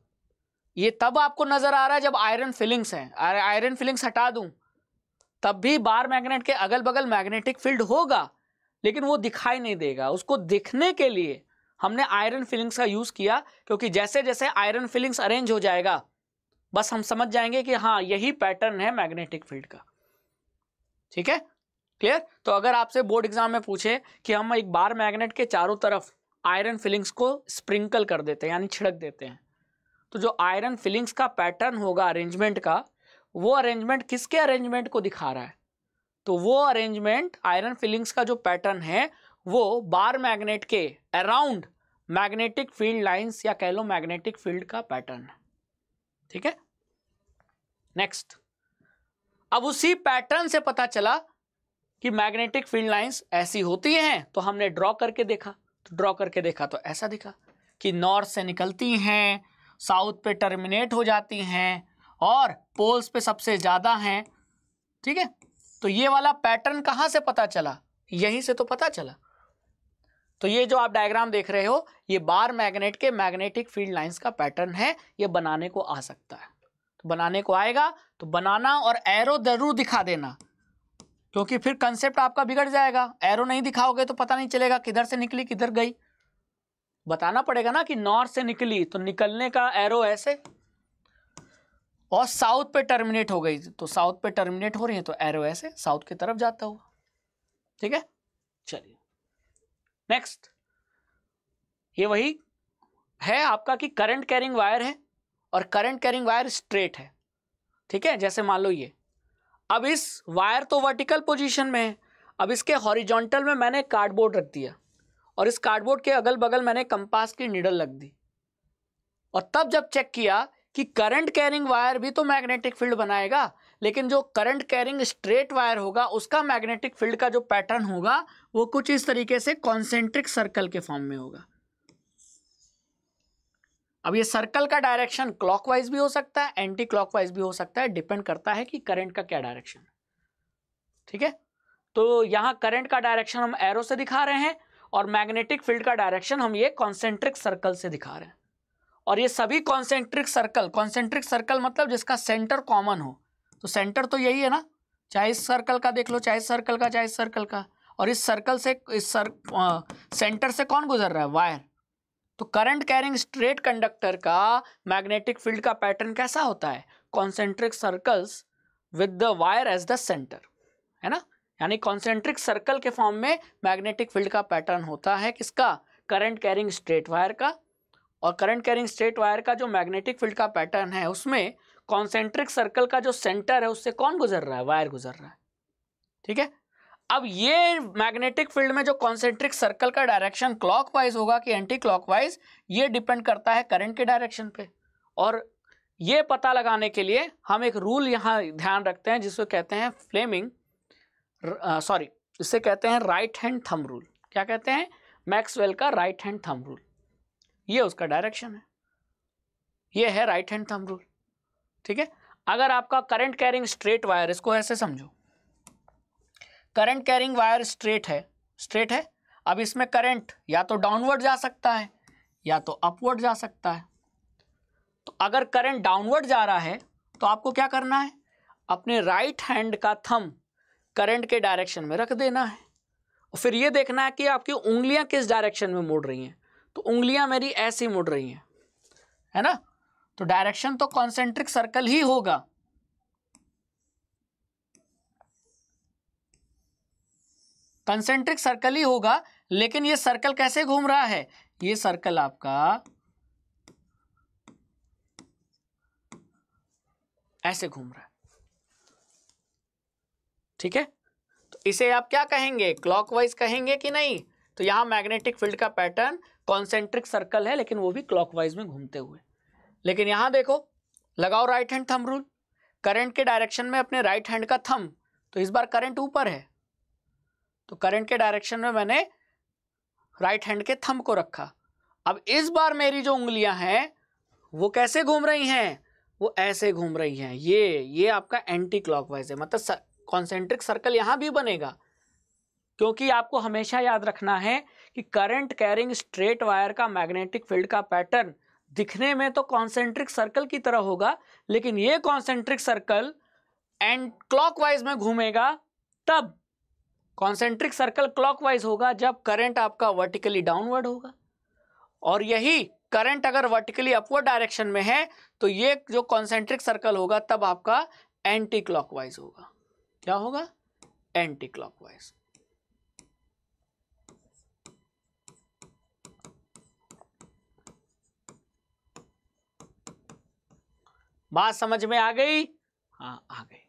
ये तब आपको नज़र आ रहा है जब आयरन फिलिंग्स हैं आयरन फिलिंग्स हटा दूं तब भी बार मैग्नेट के अगल बगल मैग्नेटिक फील्ड होगा लेकिन वो दिखाई नहीं देगा उसको दिखने के लिए हमने आयरन फिलिंग्स का यूज़ किया क्योंकि जैसे जैसे आयरन फिलिंग्स अरेंज हो जाएगा बस हम समझ जाएंगे कि हाँ यही पैटर्न है मैग्नेटिक फील्ड का ठीक है क्लियर तो अगर आपसे बोर्ड एग्जाम में पूछे कि हम एक बार मैग्नेट के चारों तरफ आयरन फिलिंग्स को स्प्रिंकल कर देते हैं यानी छिड़क देते हैं तो जो आयरन फिलिंग्स का पैटर्न होगा अरेंजमेंट का वो अरेंजमेंट किसके अरेंजमेंट को दिखा रहा है तो वो अरेंजमेंट आयरन फिलिंग्स का जो पैटर्न है वो बार मैग्नेट के अराउंड मैग्नेटिक फील्ड लाइंस या कह लो मैग्नेटिक फील्ड का पैटर्न ठीक है नेक्स्ट अब उसी पैटर्न से पता चला कि मैग्नेटिक फील्ड लाइंस ऐसी होती हैं तो हमने ड्रॉ करके देखा तो ड्रॉ करके देखा तो ऐसा दिखा कि नॉर्थ से निकलती हैं साउथ पे टर्मिनेट हो जाती हैं और पोल्स पे सबसे ज़्यादा हैं ठीक है तो ये वाला पैटर्न कहाँ से पता चला यहीं से तो पता चला तो ये जो आप डायग्राम देख रहे हो ये बार मैग्नेट के मैग्नेटिक फील्ड लाइंस का पैटर्न है ये बनाने को आ सकता है तो बनाने को आएगा तो बनाना और एरो जरूर दिखा देना क्योंकि फिर कंसेप्ट आपका बिगड़ जाएगा एरो नहीं दिखाओगे तो पता नहीं चलेगा किधर से निकली किधर गई बताना पड़ेगा ना कि नॉर्थ से निकली तो निकलने का एरो ऐसे और साउथ पे टर्मिनेट हो गई तो साउथ पे टर्मिनेट हो रही है तो एरो ऐसे साउथ की तरफ जाता हुआ ठीक है चलिए नेक्स्ट ये वही है आपका कि करंट कैरिंग वायर है और करंट कैरिंग वायर स्ट्रेट है ठीक है जैसे मान लो ये अब इस वायर तो वर्टिकल पोजीशन में है अब इसके हॉरिजॉन्टल में मैंने कार्डबोर्ड रख दिया और इस कार्डबोर्ड के अगल बगल मैंने कंपास की निडल रख दी और तब जब चेक किया कि करंट कैरिंग वायर भी तो मैग्नेटिक फील्ड बनाएगा लेकिन जो करंट कैरिंग स्ट्रेट वायर होगा उसका मैग्नेटिक फील्ड का जो पैटर्न होगा वो कुछ इस तरीके से कॉन्सेंट्रिक सर्कल के फॉर्म में होगा अब ये सर्कल का डायरेक्शन क्लॉकवाइज भी हो सकता है एंटी क्लॉकवाइज भी हो सकता है डिपेंड करता है कि करंट का क्या डायरेक्शन ठीक है तो यहां करंट का डायरेक्शन हम एरो से दिखा रहे हैं और मैग्नेटिक फील्ड का डायरेक्शन हम ये कॉन्सेंट्रिक सर्कल से दिखा रहे हैं और ये सभी कॉन्सेंट्रिक सर्कल कॉन्सेंट्रिक सर्कल मतलब जिसका सेंटर कॉमन हो तो सेंटर तो यही है ना चाहे इस सर्कल का देख लो चाहे इस सर्कल का चाहे इस सर्कल का और इस सर्कल से इस सर आ, सेंटर से कौन गुजर रहा है वायर तो करंट कैरिंग स्ट्रेट कंडक्टर का मैग्नेटिक फील्ड का पैटर्न कैसा होता है concentric circles with the wire as the centre है ना यानी कॉन्सेंट्रिक सर्कल के फॉर्म में मैग्नेटिक फील्ड का पैटर्न होता है किसका करंट कैरिंग स्ट्रेट वायर का और करंट कैरिंग स्ट्रेट वायर का जो मैग्नेटिक फील्ड का पैटर्न है उसमें कॉन्सेंट्रिक सर्कल का जो सेंटर है उससे कौन गुजर रहा है वायर गुजर रहा है ठीक है अब ये मैग्नेटिक फील्ड में जो कॉन्सेंट्रिक सर्कल का डायरेक्शन क्लॉकवाइज होगा कि एंटी क्लॉकवाइज ये डिपेंड करता है करंट के डायरेक्शन पे और ये पता लगाने के लिए हम एक रूल यहाँ ध्यान रखते हैं जिसको कहते हैं फ्लेमिंग सॉरी इसे कहते हैं राइट हैंड थम रूल क्या कहते हैं मैक्सवेल का राइट हैंड थम रूल ये उसका डायरेक्शन है ये है राइट हैंड थम रूल ठीक है अगर आपका करंट कैरिंग स्ट्रेट वायर इसको ऐसे समझो करंट कैरिंग वायर स्ट्रेट है स्ट्रेट है अब इसमें करंट या तो डाउनवर्ड जा सकता है या तो अपवर्ड जा सकता है तो अगर करंट डाउनवर्ड जा रहा है तो आपको क्या करना है अपने राइट हैंड का थम करंट के डायरेक्शन में रख देना है और फिर ये देखना है कि आपकी उंगलियां किस डायरेक्शन में मुड़ रही हैं तो उंगलियां मेरी ऐसी मुड़ रही हैं है ना तो डायरेक्शन तो कॉन्सेंट्रिक सर्कल ही होगा कंसेंट्रिक सर्कल ही होगा लेकिन ये सर्कल कैसे घूम रहा है ये सर्कल आपका ऐसे घूम रहा है ठीक है तो इसे आप क्या कहेंगे क्लॉकवाइज कहेंगे कि नहीं तो यहां मैग्नेटिक फील्ड का पैटर्न कॉन्सेंट्रिक सर्कल है लेकिन वो भी क्लॉकवाइज में घूमते हुए लेकिन यहां देखो लगाओ right hand thumb rule current के डायरेक्शन में अपने राइट हैंड का थम तो इस बार करंट ऊपर है तो करंट के डायरेक्शन में मैंने राइट हैंड के थम को रखा अब इस बार मेरी जो उंगलियां हैं वो कैसे घूम रही हैं वो ऐसे घूम रही हैं ये ये आपका एंटी क्लॉकवाइज है मतलब कॉन्सेंट्रिक सर्कल यहां भी बनेगा क्योंकि आपको हमेशा याद रखना है कि करंट कैरिंग स्ट्रेट वायर का मैग्नेटिक फील्ड का पैटर्न दिखने में तो कॉन्सेंट्रिक सर्कल की तरह होगा लेकिन ये कॉन्सेंट्रिक सर्कल एंड क्लॉकवाइज में घूमेगा तब कॉन्सेंट्रिक सर्कल क्लॉकवाइज होगा जब करंट आपका वर्टिकली डाउनवर्ड होगा और यही करंट अगर वर्टिकली अपवर्ड डायरेक्शन में है तो ये जो कॉन्सेंट्रिक सर्कल होगा तब आपका एंटी क्लॉकवाइज होगा क्या होगा एंटी क्लॉकवाइज बात समझ में आ गई हाँ आ गई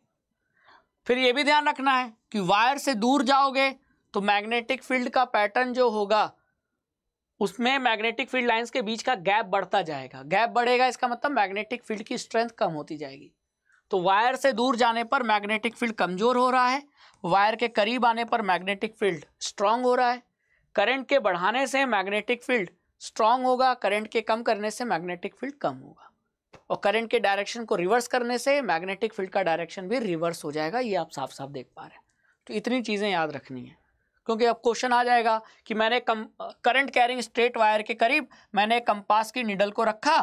फिर ये भी ध्यान रखना है कि वायर से दूर जाओगे तो मैग्नेटिक फील्ड का पैटर्न जो होगा उसमें मैग्नेटिक फील्ड लाइंस के बीच का गैप बढ़ता जाएगा गैप बढ़ेगा इसका मतलब मैग्नेटिक फील्ड की स्ट्रेंथ कम होती जाएगी तो वायर से दूर जाने पर मैग्नेटिक फील्ड कमज़ोर हो रहा है वायर के करीब आने पर मैग्नेटिक फील्ड स्ट्रांग हो रहा है करंट के बढ़ाने से मैग्नेटिक फील्ड स्ट्रांग होगा करंट के कम करने से मैग्नेटिक फील्ड कम होगा और करंट के डायरेक्शन को रिवर्स करने से मैग्नेटिक फील्ड का डायरेक्शन भी रिवर्स हो जाएगा ये आप साफ साफ देख पा रहे हैं तो इतनी चीज़ें याद रखनी है क्योंकि अब क्वेश्चन आ जाएगा कि मैंने कम करंट कैरिंग स्ट्रेट वायर के करीब मैंने कंपास की निडल को रखा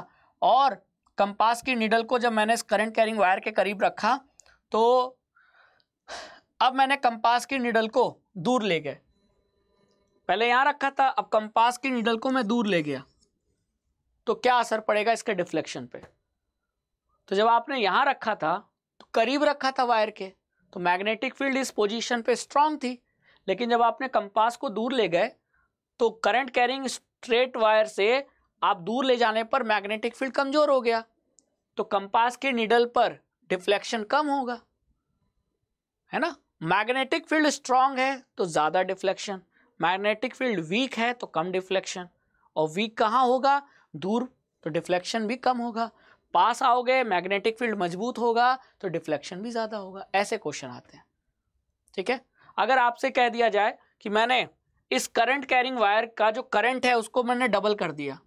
और कंपास की निडल को जब मैंने करंट कैरिंग वायर के करीब रखा तो अब मैंने कंपास की निडल को दूर ले गए पहले यहाँ रखा था अब कंपास की निडल को मैं दूर ले गया तो क्या असर पड़ेगा इसके डिफ्लेक्शन पर तो जब आपने यहाँ रखा था तो करीब रखा था वायर के तो मैग्नेटिक फील्ड इस पोजीशन पे स्ट्रांग थी लेकिन जब आपने कंपास को दूर ले गए तो करंट कैरिंग स्ट्रेट वायर से आप दूर ले जाने पर मैग्नेटिक फील्ड कमज़ोर हो गया तो कंपास के निडल पर डिफ्लेक्शन कम होगा है ना मैग्नेटिक फील्ड स्ट्रांग है तो ज़्यादा डिफ्लेक्शन मैग्नेटिक फील्ड वीक है तो कम डिफ्लेक्शन और वीक कहाँ होगा दूर तो डिफ्लेक्शन भी कम होगा पास आओगे मैग्नेटिक फील्ड मजबूत होगा तो डिफ्लेक्शन भी ज़्यादा होगा ऐसे क्वेश्चन आते हैं ठीक है अगर आपसे कह दिया जाए कि मैंने इस करंट कैरिंग वायर का जो करंट है उसको मैंने डबल कर दिया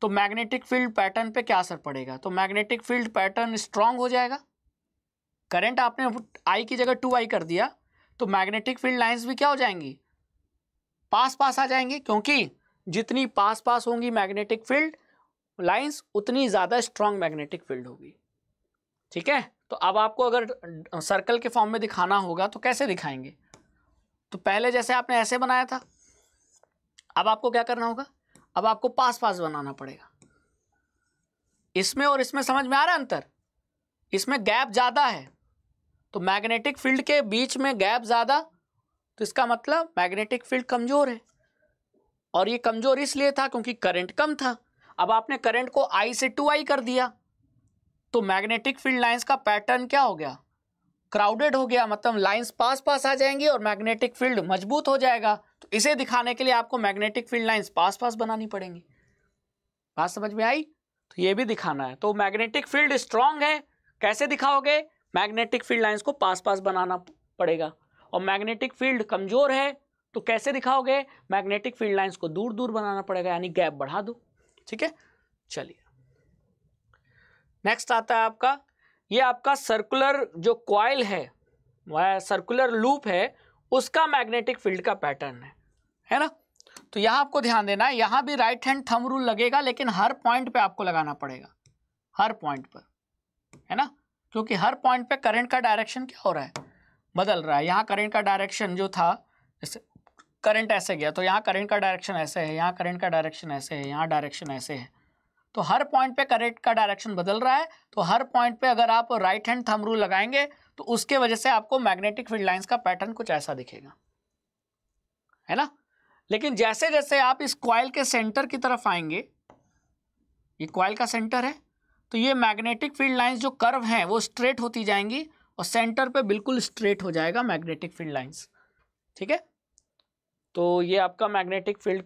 तो मैग्नेटिक फील्ड पैटर्न पे क्या असर पड़ेगा तो मैग्नेटिक फील्ड पैटर्न स्ट्रांग हो जाएगा करंट आपने आई की जगह टू आई कर दिया तो मैग्नेटिक फील्ड लाइंस भी क्या हो जाएंगी पास पास आ जाएंगी क्योंकि जितनी पास पास होंगी मैग्नेटिक फील्ड लाइंस उतनी ज़्यादा स्ट्रांग मैग्नेटिक फील्ड होगी ठीक है तो अब आपको अगर सर्कल के फॉर्म में दिखाना होगा तो कैसे दिखाएंगे तो पहले जैसे आपने ऐसे बनाया था अब आपको क्या करना होगा अब आपको पास पास बनाना पड़ेगा इसमें और इसमें समझ में आ रहा है अंतर इसमें गैप ज़्यादा है तो मैग्नेटिक फील्ड के बीच में गैप ज़्यादा तो इसका मतलब मैग्नेटिक फील्ड कमज़ोर है और ये कमज़ोर इसलिए था क्योंकि करंट कम था अब आपने करंट को आई से टू आई कर दिया तो मैग्नेटिक फील्ड लाइंस का पैटर्न क्या हो गया क्राउडेड हो गया मतलब लाइंस पास पास आ जाएंगी और मैग्नेटिक फील्ड मजबूत हो जाएगा तो इसे दिखाने के लिए आपको मैग्नेटिक फील्ड लाइन्स पास पास बनानी पड़ेंगी बात समझ में आई तो ये भी दिखाना है तो मैग्नेटिक फील्ड स्ट्रांग है कैसे दिखाओगे मैग्नेटिक फील्ड लाइन्स को पास पास बनाना पड़ेगा और मैग्नेटिक फील्ड कमज़ोर है तो कैसे दिखाओगे मैग्नेटिक फील्ड लाइंस को दूर दूर बनाना पड़ेगा यानी गैप बढ़ा दो ठीक है चलिए नेक्स्ट आता है आपका ये आपका सर्कुलर जो क्वाइल है वह सर्कुलर लूप है उसका मैग्नेटिक फील्ड का पैटर्न है है ना तो यहाँ आपको ध्यान देना है यहाँ भी राइट हैंड थम रूल लगेगा लेकिन हर पॉइंट पे आपको लगाना पड़ेगा हर पॉइंट पर है ना क्योंकि हर पॉइंट पे करंट का डायरेक्शन क्या हो रहा है बदल रहा है यहाँ करंट का डायरेक्शन जो था करंट ऐसे गया तो यहाँ करंट का डायरेक्शन ऐसे है यहाँ करंट का डायरेक्शन ऐसे है यहाँ डायरेक्शन ऐसे है तो हर पॉइंट पे करंट का डायरेक्शन बदल रहा है तो हर पॉइंट पे अगर आप राइट हैंड थम रूल लगाएंगे तो उसके वजह से आपको मैग्नेटिक फील्ड लाइंस का पैटर्न कुछ ऐसा दिखेगा है ना लेकिन जैसे जैसे आप इस क्वाइल के सेंटर की तरफ आएंगे ये क्वाइल का सेंटर है तो ये मैग्नेटिक फील्ड लाइन्स जो कर्व हैं वो स्ट्रेट होती जाएंगी और सेंटर पे बिल्कुल स्ट्रेट हो जाएगा मैग्नेटिक फील्ड लाइन्स ठीक है तो ये आपका मैग्नेटिक फील्ड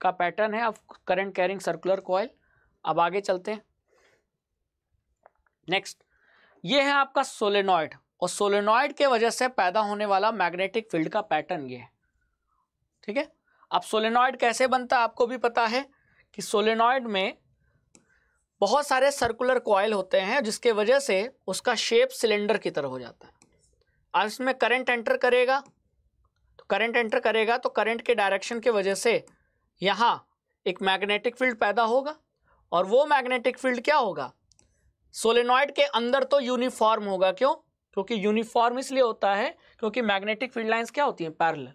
का पैटर्न है अब करंट कैरिंग सर्कुलर कॉयल अब आगे चलते हैं नेक्स्ट ये है आपका सोलेनॉइड और सोलेनॉइड के वजह से पैदा होने वाला मैग्नेटिक फील्ड का पैटर्न ये है ठीक है अब सोलेनॉइड कैसे बनता है आपको भी पता है कि सोलेनॉइड में बहुत सारे सर्कुलर कॉयल होते हैं जिसके वजह से उसका शेप सिलेंडर की तरह हो जाता है अब इसमें करंट एंटर करेगा करंट एंटर करेगा तो करंट के डायरेक्शन के वजह से यहाँ एक मैग्नेटिक फील्ड पैदा होगा और वो मैग्नेटिक फील्ड क्या होगा सोलेनॉइड के अंदर तो यूनिफॉर्म होगा क्यों क्योंकि यूनिफॉर्म इसलिए होता है क्योंकि मैग्नेटिक फील्ड लाइंस क्या होती हैं पैरल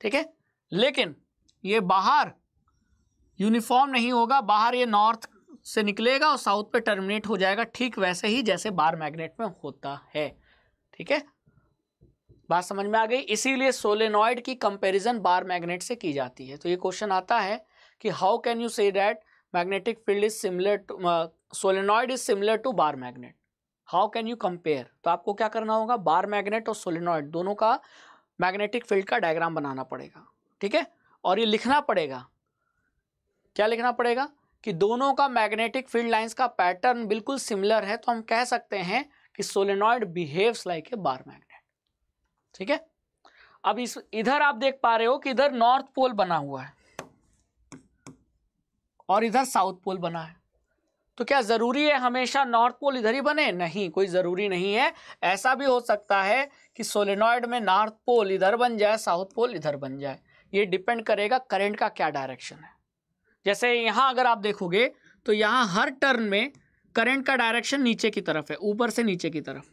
ठीक है लेकिन ये बाहर यूनिफॉर्म नहीं होगा बाहर ये नॉर्थ से निकलेगा और साउथ पे टर्मिनेट हो जाएगा ठीक वैसे ही जैसे बार मैग्नेट में होता है ठीक है बात समझ में आ गई इसीलिए सोलेनॉइड की कंपैरिजन बार मैग्नेट से की जाती है तो ये क्वेश्चन आता है कि how can you say that magnetic field is similar to solenoid is similar to bar magnet how can you compare तो आपको क्या करना होगा बार मैग्नेट और सोलेनॉइड दोनों का मैग्नेटिक फील्ड का डायग्राम बनाना पड़ेगा ठीक है और ये लिखना पड़ेगा क्या लिखना पड़ेगा कि दोनों का मैग्नेटिक फील्ड लाइंस का पैटर्न बिल्कुल सिमिलर है तो हम कह सकते हैं कि solenoid behaves like a bar magnet ठीक है अब इस इधर आप देख पा रहे हो कि इधर नॉर्थ पोल बना हुआ है और इधर साउथ पोल बना है तो क्या ज़रूरी है हमेशा नॉर्थ पोल इधर ही बने नहीं कोई ज़रूरी नहीं है ऐसा भी हो सकता है कि सोलेनॉइड में नॉर्थ पोल इधर बन जाए साउथ पोल इधर बन जाए ये डिपेंड करेगा करंट का क्या डायरेक्शन है जैसे यहां अगर आप देखोगे तो यहां हर टर्न में करंट का डायरेक्शन नीचे की तरफ है ऊपर से नीचे की तरफ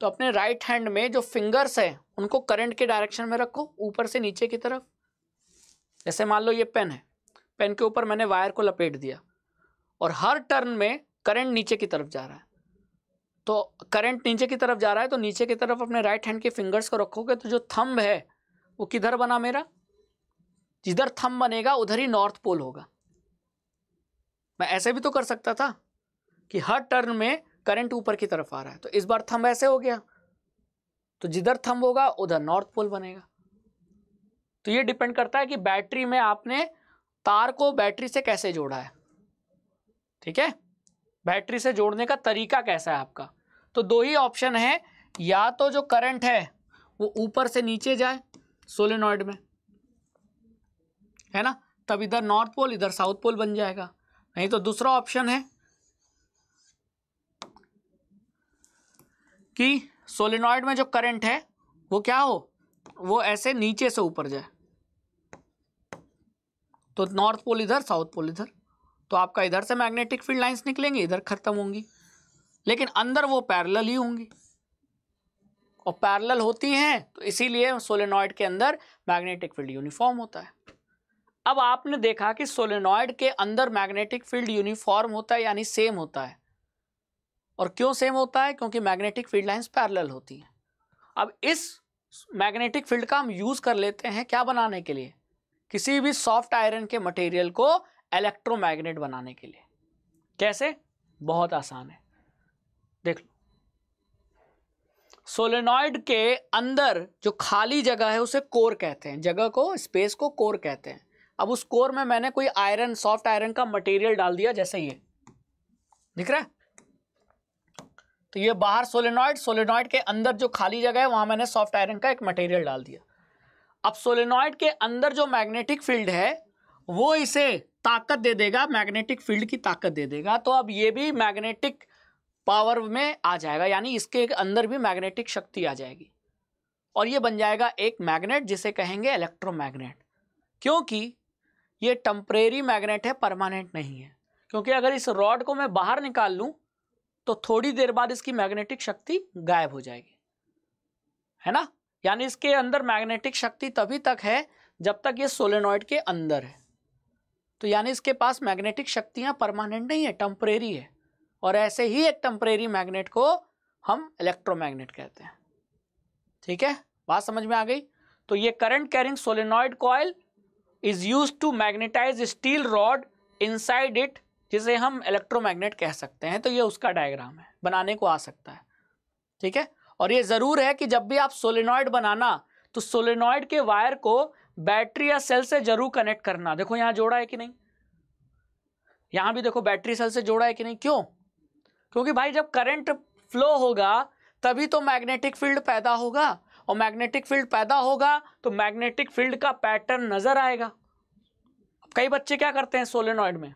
तो अपने राइट हैंड में जो फिंगर्स है उनको करंट के डायरेक्शन में रखो ऊपर से नीचे की तरफ जैसे मान लो ये पेन है पेन के ऊपर मैंने वायर को लपेट दिया और हर टर्न में करंट नीचे की तरफ जा रहा है तो करंट नीचे की तरफ जा रहा है तो नीचे की तरफ अपने राइट हैंड के फिंगर्स को रखोगे तो जो थम्ब है वो किधर बना मेरा जिधर थम्ब बनेगा उधर ही नॉर्थ पोल होगा मैं ऐसे भी तो कर सकता था कि हर टर्न में करंट ऊपर की तरफ आ रहा है तो इस बार थंब ऐसे हो गया तो जिधर थंब होगा उधर नॉर्थ पोल बनेगा तो ये डिपेंड करता है कि बैटरी में आपने तार को बैटरी से कैसे जोड़ा है ठीक है बैटरी से जोड़ने का तरीका कैसा है आपका तो दो ही ऑप्शन है या तो जो करंट है वो ऊपर से नीचे जाए सोलेनॉइड में है ना तब इधर नॉर्थ पोल इधर साउथ पोल बन जाएगा नहीं तो दूसरा ऑप्शन है कि सोलिनॉइड में जो करंट है वो क्या हो वो ऐसे नीचे से ऊपर जाए तो नॉर्थ पोल इधर साउथ पोल इधर तो आपका इधर से मैग्नेटिक फील्ड लाइंस निकलेंगी इधर ख़त्म होंगी लेकिन अंदर वो पैरेलल ही होंगी और पैरेलल होती हैं तो इसीलिए सोलेनॉइड के अंदर मैग्नेटिक फील्ड यूनिफॉर्म होता है अब आपने देखा कि सोलेनॉइड के अंदर मैग्नेटिक फील्ड यूनिफॉर्म होता है यानी सेम होता है और क्यों सेम होता है क्योंकि मैग्नेटिक फील्ड लाइंस पैरेलल होती हैं अब इस मैग्नेटिक फील्ड का हम यूज़ कर लेते हैं क्या बनाने के लिए किसी भी सॉफ्ट आयरन के मटेरियल को इलेक्ट्रोमैग्नेट बनाने के लिए कैसे बहुत आसान है देख लो सोलेनॉइड के अंदर जो खाली जगह है उसे कोर कहते हैं जगह को स्पेस को कोर कहते हैं अब उस कोर में मैंने कोई आयरन सॉफ्ट आयरन का मटेरियल डाल दिया जैसे ये दिख रहा है तो ये बाहर सोलेनॉइड सोलेनॉइड के अंदर जो खाली जगह है वहां मैंने सॉफ्ट आयरन का एक मटेरियल डाल दिया अब सोलेनॉइड के अंदर जो मैग्नेटिक फील्ड है वो इसे ताकत दे देगा मैग्नेटिक फील्ड की ताकत दे देगा तो अब ये भी मैग्नेटिक पावर में आ जाएगा यानी इसके अंदर भी मैग्नेटिक शक्ति आ जाएगी और ये बन जाएगा एक मैग्नेट जिसे कहेंगे इलेक्ट्रोमैग्नेट क्योंकि ये टम्परेरी मैग्नेट है परमानेंट नहीं है क्योंकि अगर इस रॉड को मैं बाहर निकाल लूँ तो थोड़ी देर बाद इसकी मैग्नेटिक शक्ति गायब हो जाएगी है ना यानी इसके अंदर मैग्नेटिक शक्ति तभी तक है जब तक ये सोलेनॉइड के अंदर है तो यानी इसके पास मैग्नेटिक शक्तियां परमानेंट नहीं है टेम्परेरी है और ऐसे ही एक टेम्परेरी मैग्नेट को हम इलेक्ट्रोमैग्नेट कहते हैं ठीक है बात समझ में आ गई तो ये current carrying solenoid coil is use to magnetize steel rod inside it जिसे हम इलेक्ट्रोमैग्नेट कह सकते हैं तो ये उसका डायग्राम है बनाने को आ सकता है ठीक है और ये ज़रूर है कि जब भी आप सोलेनॉइड बनाना तो सोलेनॉइड के वायर को बैटरी या सेल से जरूर कनेक्ट करना देखो यहाँ जोड़ा है कि नहीं यहाँ भी देखो बैटरी सेल से जोड़ा है कि नहीं क्यों क्योंकि भाई जब करंट फ्लो होगा तभी तो मैग्नेटिक फील्ड पैदा होगा और मैग्नेटिक फील्ड पैदा होगा तो मैग्नेटिक फील्ड का पैटर्न नज़र आएगा कई बच्चे क्या करते हैं सोलेनॉइड में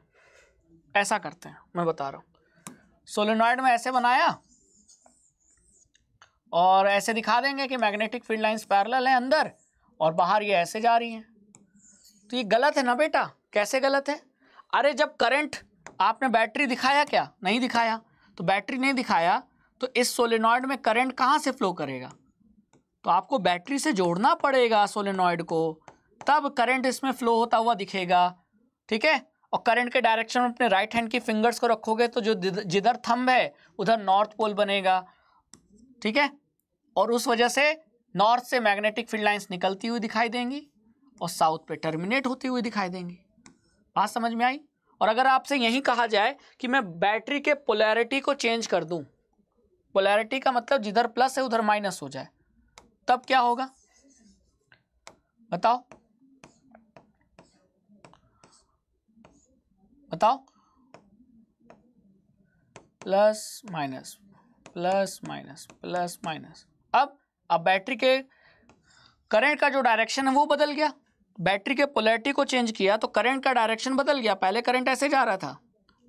ऐसा करते हैं मैं बता रहा हूँ सोलिनॉइड में ऐसे बनाया और ऐसे दिखा देंगे कि मैग्नेटिक फील्ड लाइंस पैरेलल हैं अंदर और बाहर ये ऐसे जा रही हैं तो ये गलत है ना बेटा कैसे गलत है अरे जब करंट आपने बैटरी दिखाया क्या नहीं दिखाया तो बैटरी नहीं दिखाया तो इस सोलिनॉइड में करंट कहाँ से फ्लो करेगा तो आपको बैटरी से जोड़ना पड़ेगा सोलिनॉइड को तब करंट इसमें फ्लो होता हुआ दिखेगा ठीक है और करंट के डायरेक्शन में अपने राइट हैंड की फिंगर्स को रखोगे तो जो जिधर थंब है उधर नॉर्थ पोल बनेगा ठीक है और उस वजह से नॉर्थ से मैग्नेटिक फील्ड लाइंस निकलती हुई दिखाई देंगी और साउथ पे टर्मिनेट होती हुई दिखाई देंगी बात समझ में आई और अगर आपसे यही कहा जाए कि मैं बैटरी के पोलैरिटी को चेंज कर दूं पोलैरिटी का मतलब जिधर प्लस है उधर माइनस हो जाए तब क्या होगा बताओ बताओ plus minus plus minus plus minus अब अब बैटरी के करंट का जो डायरेक्शन है वो बदल गया बैटरी के पोलैरिटी को चेंज किया तो करंट का डायरेक्शन बदल गया पहले करंट ऐसे जा रहा था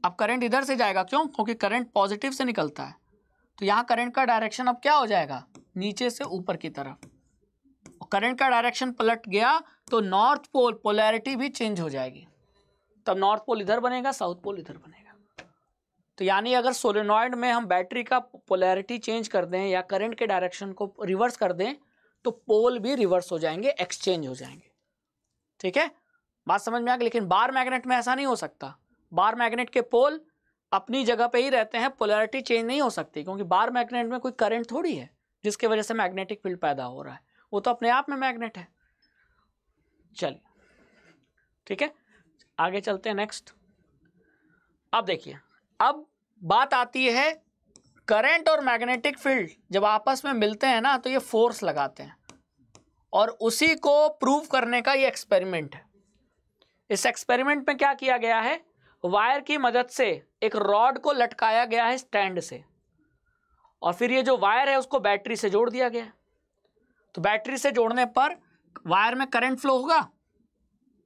अब करंट इधर से जाएगा क्यों क्योंकि करंट पॉजिटिव से निकलता है तो यहाँ करंट का डायरेक्शन अब क्या हो जाएगा नीचे से ऊपर की तरफ करंट का डायरेक्शन पलट गया तो नॉर्थ पोल पोलैरिटी भी चेंज हो जाएगी तब नॉर्थ पोल इधर बनेगा साउथ पोल इधर बनेगा तो यानी अगर सोलेनॉइड में हम बैटरी का पोलैरिटी चेंज कर दें या करंट के डायरेक्शन को रिवर्स कर दें तो पोल भी रिवर्स हो जाएंगे एक्सचेंज हो जाएंगे ठीक है बात समझ में आ गई लेकिन बार मैग्नेट में ऐसा नहीं हो सकता बार मैग्नेट के पोल अपनी जगह पे ही रहते हैं पोलैरिटी चेंज नहीं हो सकती क्योंकि बार मैग्नेट में कोई करंट थोड़ी है जिसके वजह से मैग्नेटिक फील्ड पैदा हो रहा है वो तो अपने आप में मैग्नेट है चलिए ठीक है आगे चलते हैं नेक्स्ट अब देखिए अब बात आती है करंट और मैग्नेटिक फील्ड जब आपस में मिलते हैं ना तो ये फोर्स लगाते हैं और उसी को प्रूव करने का ये एक्सपेरिमेंट है इस एक्सपेरिमेंट में क्या किया गया है वायर की मदद से एक रॉड को लटकाया गया है स्टैंड से और फिर ये जो वायर है उसको बैटरी से जोड़ दिया गया है तो बैटरी से जोड़ने पर वायर में करंट फ्लो होगा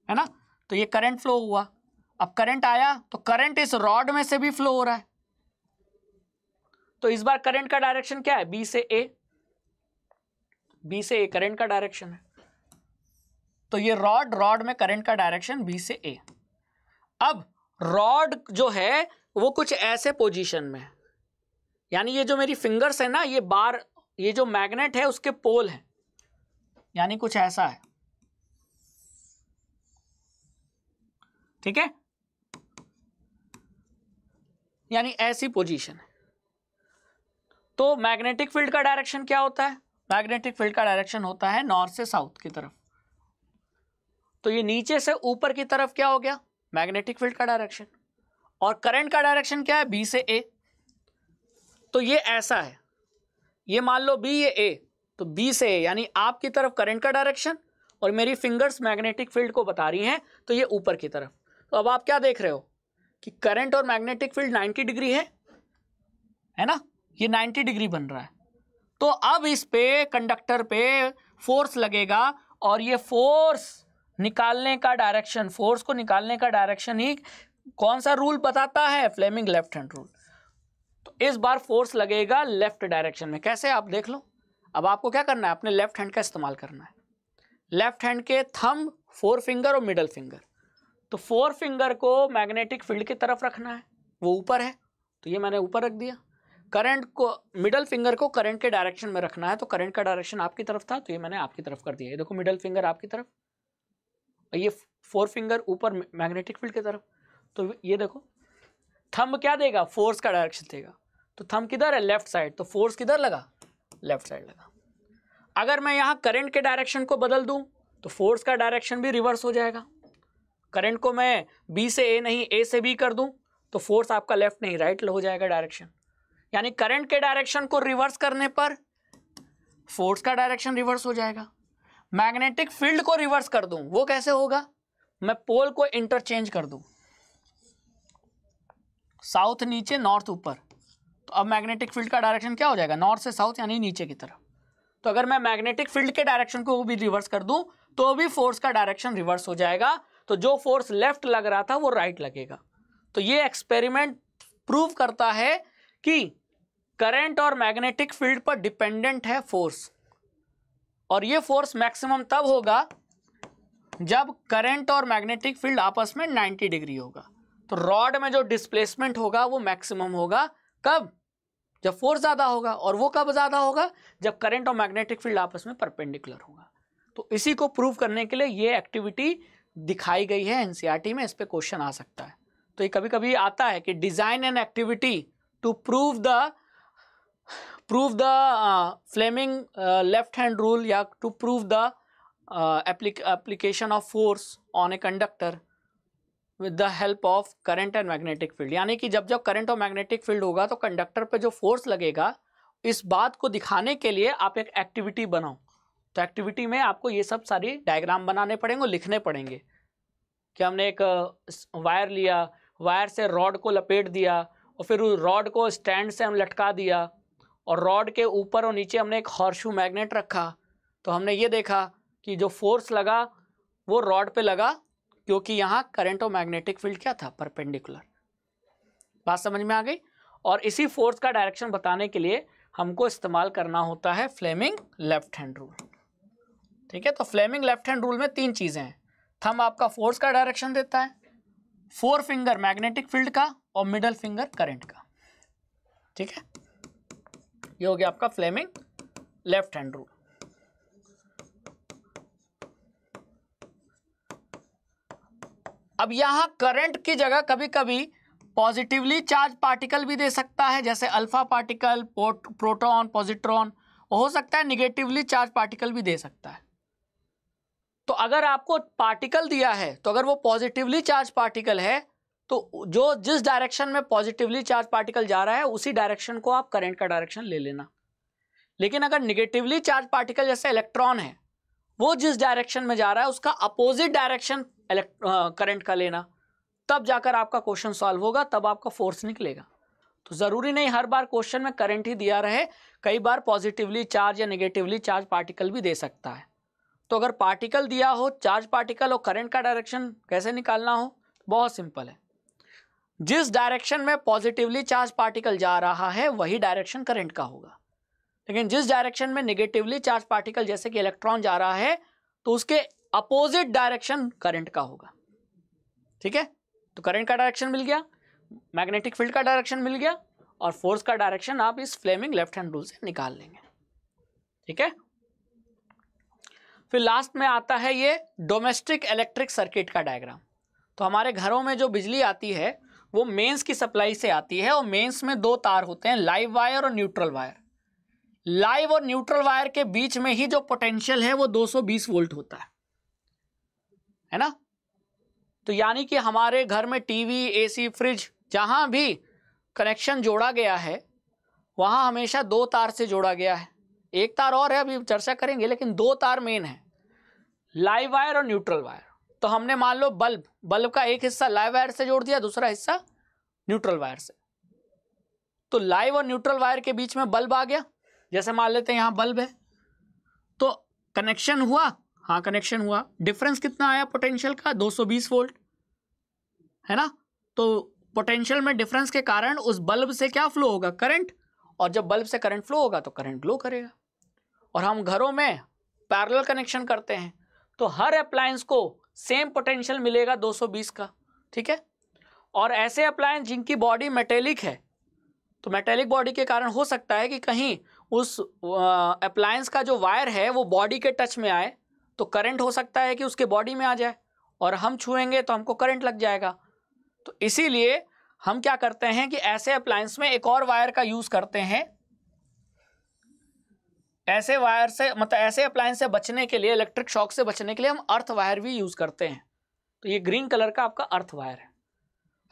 है ना तो ये करंट फ्लो हुआ अब करंट आया तो करंट इस रॉड में से भी फ्लो हो रहा है तो इस बार करंट का डायरेक्शन क्या है बी से ए बी से ए करंट का डायरेक्शन है तो ये रॉड रॉड में करंट का डायरेक्शन बी से ए अब रॉड जो है वो कुछ ऐसे पोजीशन में है यानी ये जो मेरी फिंगर्स है ना ये बार ये जो मैग्नेट है उसके पोल है यानी कुछ ऐसा है ठीक है यानी ऐसी पोजीशन है तो मैग्नेटिक फील्ड का डायरेक्शन क्या होता है मैग्नेटिक फील्ड का डायरेक्शन होता है नॉर्थ से साउथ की तरफ तो ये नीचे से ऊपर की तरफ क्या हो गया मैग्नेटिक फील्ड का डायरेक्शन और करंट का डायरेक्शन क्या है बी से ए तो ये ऐसा है ये मान लो बी ये ए तो बी से ए यानी आपकी तरफ करंट का डायरेक्शन और मेरी फिंगर्स मैग्नेटिक फील्ड को बता रही हैं तो ये ऊपर की तरफ तो अब आप क्या देख रहे हो कि करंट और मैग्नेटिक फील्ड 90 डिग्री है है ना ये 90 डिग्री बन रहा है तो अब इस पे कंडक्टर पे फोर्स लगेगा और ये फोर्स निकालने का डायरेक्शन फोर्स को निकालने का डायरेक्शन ही कौन सा रूल बताता है फ्लेमिंग लेफ्ट हैंड रूल तो इस बार फोर्स लगेगा लेफ्ट डायरेक्शन में कैसे आप देख लो अब आपको क्या करना है अपने लेफ्ट हैंड का इस्तेमाल करना है लेफ्ट हैंड के थंब फोर फिंगर और मिडल फिंगर तो फोर फिंगर को मैग्नेटिक फील्ड की तरफ रखना है वो ऊपर है तो ये मैंने ऊपर रख दिया करंट को मिडल फिंगर को करंट के डायरेक्शन में रखना है तो करंट का डायरेक्शन आपकी तरफ था तो ये मैंने आपकी तरफ कर दिया ये देखो मिडल फिंगर आपकी तरफ और ये फोर फिंगर ऊपर मैग्नेटिक फील्ड की तरफ तो ये देखो थम क्या देगा फोर्स का डायरेक्शन देगा तो थम किधर है लेफ्ट साइड तो फोर्स किधर लगा लेफ्ट साइड लगा अगर मैं यहाँ करंट के डायरेक्शन को बदल दूँ तो फोर्स का डायरेक्शन भी रिवर्स हो जाएगा करंट को मैं बी से ए नहीं ए से बी कर दूं तो फोर्स आपका लेफ्ट नहीं राइट right हो जाएगा डायरेक्शन यानी करंट के डायरेक्शन को रिवर्स करने पर फोर्स का डायरेक्शन रिवर्स हो जाएगा मैग्नेटिक फील्ड को रिवर्स कर दूं वो कैसे होगा मैं पोल को इंटरचेंज कर दूं साउथ नीचे नॉर्थ ऊपर तो अब मैग्नेटिक फील्ड का डायरेक्शन क्या हो जाएगा नॉर्थ से साउथ यानी नीचे की तरफ तो अगर मैं मैग्नेटिक फील्ड के डायरेक्शन को भी रिवर्स कर दूं तो भी फोर्स का डायरेक्शन रिवर्स हो जाएगा तो जो फोर्स लेफ्ट लग रहा था वो राइट लगेगा तो ये एक्सपेरिमेंट प्रूव करता है कि करंट और मैग्नेटिक फील्ड पर डिपेंडेंट है फोर्स और ये फोर्स मैक्सिमम तब होगा जब करंट और मैग्नेटिक फील्ड आपस में 90 डिग्री होगा तो रॉड में जो डिस्प्लेसमेंट होगा वो मैक्सिमम होगा कब जब फोर्स ज़्यादा होगा और वो कब ज़्यादा होगा जब करंट और मैग्नेटिक फील्ड आपस में परपेंडिकुलर होगा तो इसी को प्रूव करने के लिए ये एक्टिविटी दिखाई गई है एनसीईआरटी e में इस पर क्वेश्चन आ सकता है तो ये कभी कभी आता है कि design and activity to prove the prove the Fleming left hand rule या to prove the application of force on a conductor with the help of current and magnetic field यानी कि जब जब करंट और मैग्नेटिक फील्ड होगा तो conductor पे जो फोर्स लगेगा इस बात को दिखाने के लिए आप एक एक्टिविटी बनाओ तो एक्टिविटी में आपको ये सब सारी डायग्राम बनाने पड़ेंगे और लिखने पड़ेंगे कि हमने एक वायर लिया वायर से रॉड को लपेट दिया और फिर रॉड को स्टैंड से हम लटका दिया और रॉड के ऊपर और नीचे हमने एक हॉर्शू मैग्नेट रखा तो हमने ये देखा कि जो फोर्स लगा वो रॉड पे लगा क्योंकि यहाँ करंट और मैग्नेटिक फील्ड क्या था परपेंडिकुलर बात समझ में आ गई और इसी फोर्स का डायरेक्शन बताने के लिए हमको इस्तेमाल करना होता है फ्लेमिंग लेफ्ट हैंड रूल ठीक है तो फ्लेमिंग लेफ्ट हैंड रूल में तीन चीज़ें हैं थम आपका फोर्स का डायरेक्शन देता है फोर फिंगर मैग्नेटिक फील्ड का और मिडल फिंगर करंट का ठीक है ये हो गया आपका फ्लेमिंग लेफ्ट हैंड रूल अब यहां करंट की जगह कभी कभी पॉजिटिवली चार्ज पार्टिकल भी दे सकता है जैसे अल्फा पार्टिकल प्रोटॉन पॉजिट्रॉन हो सकता है निगेटिवली चार्ज पार्टिकल भी दे सकता है तो अगर आपको पार्टिकल दिया है तो अगर वो पॉजिटिवली चार्ज पार्टिकल है तो जो जिस डायरेक्शन में पॉजिटिवली चार्ज पार्टिकल जा रहा है उसी डायरेक्शन को आप करंट का डायरेक्शन ले लेना लेकिन अगर निगेटिवली चार्ज पार्टिकल जैसे इलेक्ट्रॉन है वो जिस डायरेक्शन में जा रहा है उसका अपोजिट डायरेक्शन करंट का लेना तब जाकर आपका क्वेश्चन सॉल्व होगा तब आपका फोर्स निकलेगा तो ज़रूरी नहीं हर बार क्वेश्चन में करंट ही दिया रहे कई बार पॉजिटिवली चार्ज या निगेटिवली चार्ज पार्टिकल भी दे सकता है तो अगर पार्टिकल दिया हो चार्ज पार्टिकल और करंट का डायरेक्शन कैसे निकालना हो बहुत सिंपल है जिस डायरेक्शन में पॉजिटिवली चार्ज पार्टिकल जा रहा है वही डायरेक्शन करंट का होगा लेकिन जिस डायरेक्शन में निगेटिवली चार्ज पार्टिकल जैसे कि इलेक्ट्रॉन जा रहा है तो उसके अपोजिट डायरेक्शन करंट का होगा ठीक है तो करंट का डायरेक्शन मिल गया मैग्नेटिक फील्ड का डायरेक्शन मिल गया और फोर्स का डायरेक्शन आप इस फ्लेमिंग लेफ्ट हैंड रूल से निकाल लेंगे ठीक है फिर लास्ट में आता है ये डोमेस्टिक इलेक्ट्रिक सर्किट का डायग्राम तो हमारे घरों में जो बिजली आती है वो मेंस की सप्लाई से आती है और मेंस में दो तार होते हैं लाइव वायर और न्यूट्रल वायर लाइव और न्यूट्रल वायर के बीच में ही जो पोटेंशियल है वो 220 वोल्ट होता है है ना तो यानी कि हमारे घर में टीवी एसी फ्रिज जहां भी कनेक्शन जोड़ा गया है वहां हमेशा दो तार से जोड़ा गया है एक तार और है अभी चर्चा करेंगे लेकिन दो तार मेन है लाइव वायर और न्यूट्रल वायर तो हमने मान लो बल्ब बल्ब का एक हिस्सा लाइव वायर से जोड़ दिया दूसरा हिस्सा न्यूट्रल वायर से तो लाइव और न्यूट्रल वायर के बीच में बल्ब आ गया जैसे मान लेते हैं यहां बल्ब है तो कनेक्शन हुआ हाँ कनेक्शन हुआ डिफरेंस कितना आया पोटेंशियल का 220 वोल्ट है ना तो पोटेंशियल में डिफरेंस के कारण उस बल्ब से क्या फ्लो होगा करंट और जब बल्ब से करंट फ्लो होगा तो करंट ग्लो करेगा और हम घरों में पैरेलल कनेक्शन करते हैं तो हर अप्लायंस को सेम पोटेंशियल मिलेगा 220 का ठीक है और ऐसे अप्लायंस जिनकी बॉडी मेटेलिक है तो मेटेलिक बॉडी के कारण हो सकता है कि कहीं उस अप्लायंस का जो वायर है वो बॉडी के टच में आए तो करंट हो सकता है कि उसके बॉडी में आ जाए और हम छुएंगे तो हमको करंट लग जाएगा तो इसीलिए हम क्या करते हैं कि ऐसे अप्लायंस में एक और वायर का यूज़ करते हैं ऐसे वायर से मतलब ऐसे अप्लायंस से बचने के लिए इलेक्ट्रिक शॉक से बचने के लिए हम अर्थ वायर भी यूज़ करते हैं तो ये ग्रीन कलर का आपका अर्थ वायर है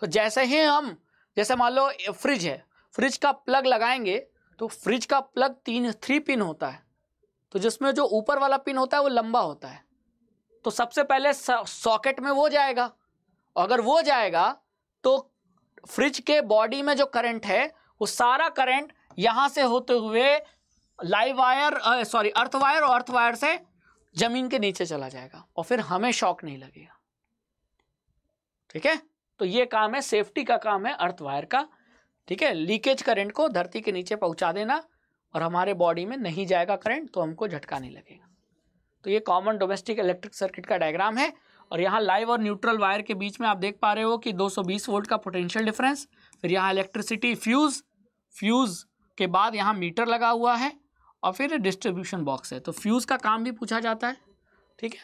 तो जैसे ही हम जैसे मान लो फ्रिज है फ्रिज का प्लग लगाएंगे तो फ्रिज का प्लग तीन थ्री पिन होता है तो जिसमें जो ऊपर वाला पिन होता है वो लंबा होता है तो सबसे पहले सॉकेट में वो जाएगा अगर वो जाएगा तो फ्रिज के बॉडी में जो करंट है वो सारा करंट यहाँ से होते हुए live wire sorry earth wire और अर्थ वायर से जमीन के नीचे चला जाएगा और फिर हमें शॉक नहीं लगेगा ठीक है तो ये काम है सेफ्टी का काम है अर्थ वायर का ठीक है लीकेज करंट को धरती के नीचे पहुंचा देना और हमारे बॉडी में नहीं जाएगा करंट तो हमको झटका नहीं लगेगा तो ये कॉमन डोमेस्टिक इलेक्ट्रिक सर्किट का डायग्राम है और यहाँ लाइव और न्यूट्रल वायर के बीच में आप देख पा रहे हो कि 220 वोल्ट का पोटेंशियल डिफरेंस फिर यहाँ इलेक्ट्रिसिटी फ्यूज़ फ्यूज़ के बाद यहाँ मीटर लगा हुआ है और फिर डिस्ट्रीब्यूशन बॉक्स है तो फ्यूज़ का काम भी पूछा जाता है ठीक है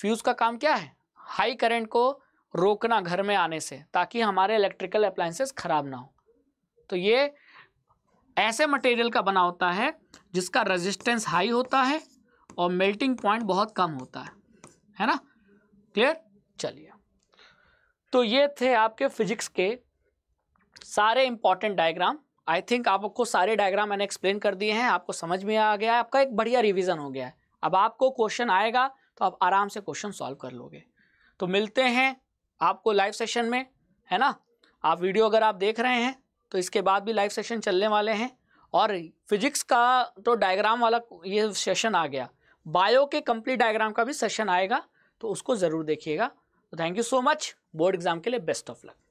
फ्यूज़ का काम क्या है हाई करंट को रोकना घर में आने से ताकि हमारे इलेक्ट्रिकल अप्लाइंसेस ख़राब ना हो तो ये ऐसे मटेरियल का बना होता है जिसका रेजिस्टेंस हाई होता है और मेल्टिंग पॉइंट बहुत कम होता है है ना क्लियर चलिए तो ये थे आपके फिजिक्स के सारे इंपॉर्टेंट डायग्राम आई थिंक आपको सारे डायग्राम मैंने एक्सप्लेन कर दिए हैं आपको समझ में आ गया है आपका एक बढ़िया रिविज़न हो गया है अब आपको क्वेश्चन आएगा तो आप आराम से क्वेश्चन सॉल्व कर लोगे तो मिलते हैं आपको लाइव सेशन में है ना आप वीडियो अगर आप देख रहे हैं तो इसके बाद भी लाइव सेशन चलने वाले हैं और फिजिक्स का तो डायग्राम वाला ये सेशन आ गया बायो के कंप्लीट डायग्राम का भी सेशन आएगा तो उसको ज़रूर देखिएगा तो thank you so much board exam के लिए बेस्ट ऑफ लक